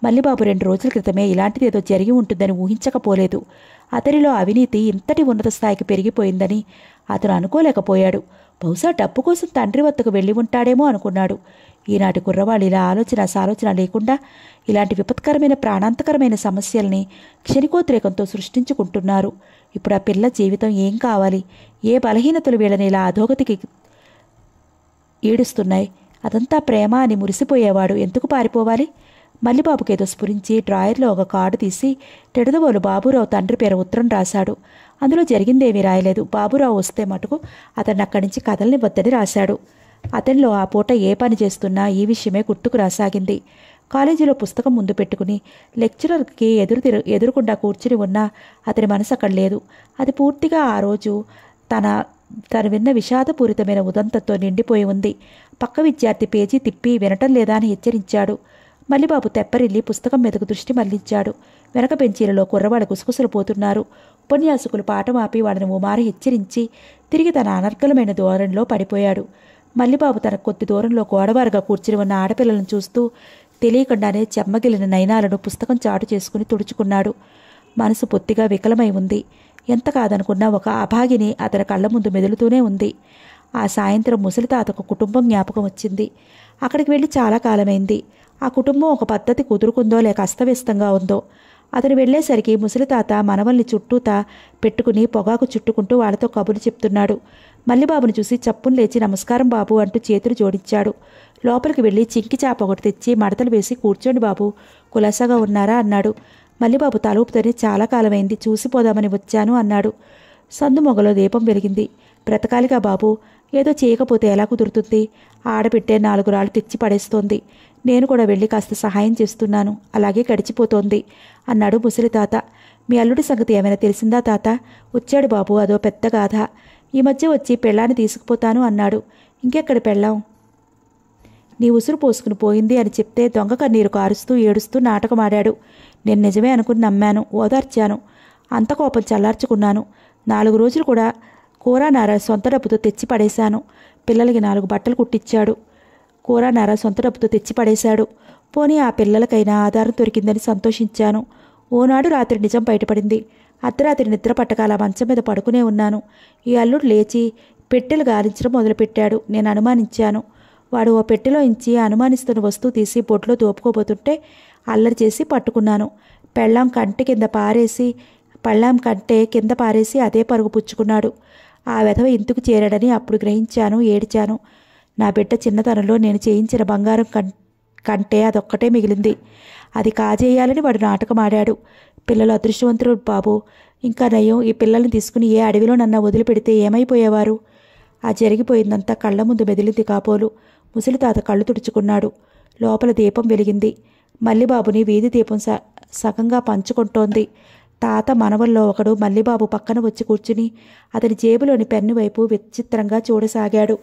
మల్లిబాబు రెండు రోజుల క్రితమే ఇలాంటిది ఏదో జరిగి ఉంటుందని ఊహించకపోలేదు అతనిలో అవినీతి ఇంతటి ఉన్నత స్థాయికి పెరిగిపోయిందని అతను అనుకోలేకపోయాడు బహుశా డబ్బు కోసం తండ్రి వద్దకు వెళ్ళి ఉంటాడేమో అనుకున్నాడు ఈనాటి కుర్రవాళ్ళు ఇలా ఆలోచన సాలోచన లేకుండా ఇలాంటి విపత్కరమైన ప్రాణాంతకరమైన సమస్యల్ని క్షణికోద్రేకంతో సృష్టించుకుంటున్నారు ఇప్పుడు ఆ పిల్ల జీవితం ఏం కావాలి ఏ బలహీనతలు వీళ్ళని ఇలా అధోగతికి ఏడుస్తున్నాయి అదంతా ప్రేమ అని మురిసిపోయేవాడు ఎందుకు పారిపోవాలి ఏదో స్ఫురించి డ్రాయర్లో ఒక కార్డు తీసి టెడదవోలు బాబురావు తండ్రి పేరు ఉత్తరం రాశాడు అందులో జరిగిందేమీ రాయలేదు బాబురావు వస్తే మటుకు అతన్ని అక్కడి నుంచి కథల్ని వద్దని రాశాడు అతనిలో ఆ పూట ఏ పని చేస్తున్నా ఈ విషయమే గుర్తుకు రాసాగింది కాలేజీలో పుస్తకం ముందు పెట్టుకుని లెక్చరర్కి ఎదురు తిరు ఎదురుకుండా కూర్చుని ఉన్నా అతని మనసు అక్కడ లేదు అది పూర్తిగా ఆ రోజు తన తను విన్న విషాదపూరితమైన ఉదంతంతో నిండిపోయి ఉంది పక్క విద్యార్థి పేజీ తిప్పి వినటం లేదా అని హెచ్చరించాడు మల్లిబాబు తెప్పరిల్లి పుస్తకం మీదకు దృష్టి మళ్లించాడు వెనక బెంచీలలో కుర్రవాళ్ళు గుసగుసలు పోతున్నారు ఉపన్యాసకులు పాట మాపి వాళ్ళని ఓమారి హెచ్చరించి తిరిగి తన అనర్గలమైన దూరంలో పడిపోయాడు మల్లిబాబు తన కొద్ది దూరంలో గోడవారుగా కూర్చుని ఉన్న ఆడపిల్లలను చూస్తూ తెలియకుండానే చెమ్మగిలిన నయనాలను పుస్తకం చాటు చేసుకుని తుడుచుకున్నాడు మనసు పొత్తిగా వికలమై ఉంది ఎంత కాదనుకున్నా ఒక అభాగిని అతని కళ్ళ ముందు మెదులుతూనే ఉంది ఆ సాయంత్రం ముసలి తాతకు కుటుంబం జ్ఞాపకం వచ్చింది అక్కడికి వెళ్ళి చాలా కాలమైంది ఆ కుటుంబం ఒక పద్ధతి కుదురుకుందో లేక అస్తవ్యస్తంగా ఉందో అతను వెళ్ళేసరికి ముసలితాత మనవల్ని చుట్టూతా పెట్టుకుని పొగాకు చుట్టుకుంటూ వాళ్ళతో కబుర్లు చెప్తున్నాడు మల్లిబాబును చూసి చప్పును లేచి నమస్కారం బాబు అంటూ చేతులు జోడించాడు లోపలికి వెళ్ళి చింకి చేప ఒకటి తెచ్చి మడతలు వేసి కూర్చోండి బాబు కులాసాగా ఉన్నారా అన్నాడు మల్లిబాబు తలూపుతోనే చాలా కాలమైంది చూసిపోదామని వచ్చాను అన్నాడు సందు మొగలో దీపం వెలిగింది బ్రతకాలిగా బాబు ఏదో చేయకపోతే ఎలా కుదురుతుంది ఆడబిట్టే నాలుగు రాళ్ళు తెచ్చి పడేస్తోంది నేను కూడా వెళ్ళి కాస్త సహాయం చేస్తున్నాను అలాగే గడిచిపోతోంది అన్నాడు ముసలి తాత మీ అల్లుడి సంగతి ఏమైనా తెలిసిందా తాత వచ్చాడు బాబు అదో పెద్ద గాథ ఈ మధ్య వచ్చి పెళ్ళాన్ని తీసుకుపోతాను అన్నాడు ఇంకెక్కడ పెళ్ళాం నీ ఉసురు పోసుకుని పోయింది అని చెప్తే దొంగ కన్నీరు కారుస్తూ ఏడుస్తూ నాటకమాడాడు నేను నిజమే అనుకుని నమ్మాను ఓదార్చాను అంత కోపం చల్లార్చుకున్నాను నాలుగు రోజులు కూడా కూరానార సొంత డబ్బుతో తెచ్చి పడేశాను పిల్లలకి నాలుగు బట్టలు కుట్టించాడు కూరానార సొంత డబ్బుతో తెచ్చి పడేశాడు పోనీ ఆ పిల్లలకైనా ఆధారం దొరికిందని సంతోషించాను ఓనాడు రాత్రి నిజం బయటపడింది అర్ధరాత్రి నిద్ర పట్టకాల మంచం మీద పడుకునే ఉన్నాను ఈ అల్లుడు లేచి పెట్టెలు గాలించడం మొదలుపెట్టాడు నేను అనుమానించాను వాడు ఓ పెట్టెలో ఇంచి అనుమానిస్తున్న వస్తువు తీసి బొట్లో దోపుకోబోతుంటే అల్లరి చేసి పట్టుకున్నాను పెళ్ళాం కంటి కింద పారేసి పళ్ళం కంటే కింద పారేసి అదే పరుగు పుచ్చుకున్నాడు ఆ వెధవ ఇంతకు చేరాడని అప్పుడు గ్రహించాను ఏడిచాను నా బిడ్డ చిన్నతనంలో నేను చేయించిన బంగారం కం కంటే అదొక్కటే మిగిలింది అది కాజేయాలని వాడు నాటకమాడాడు పిల్లలు అదృష్టవంతులు బాబు ఇంకా నయం ఈ పిల్లల్ని తీసుకుని ఏ అడవిలో నన్న వదిలిపెడితే ఏమైపోయేవారు ఆ జరిగిపోయిందంతా కళ్ళ ముందు మెదిలింది కాపోలు ముసలితాత కళ్ళు తుడుచుకున్నాడు లోపల దీపం వెలిగింది మల్లిబాబుని వీధి దీపం స సగంగా పంచుకుంటోంది తాత మనవల్లో ఒకడు మల్లిబాబు పక్కన వచ్చి కూర్చుని అతని జేబులోని పెన్ను వైపు విచిత్రంగా చూడసాగాడు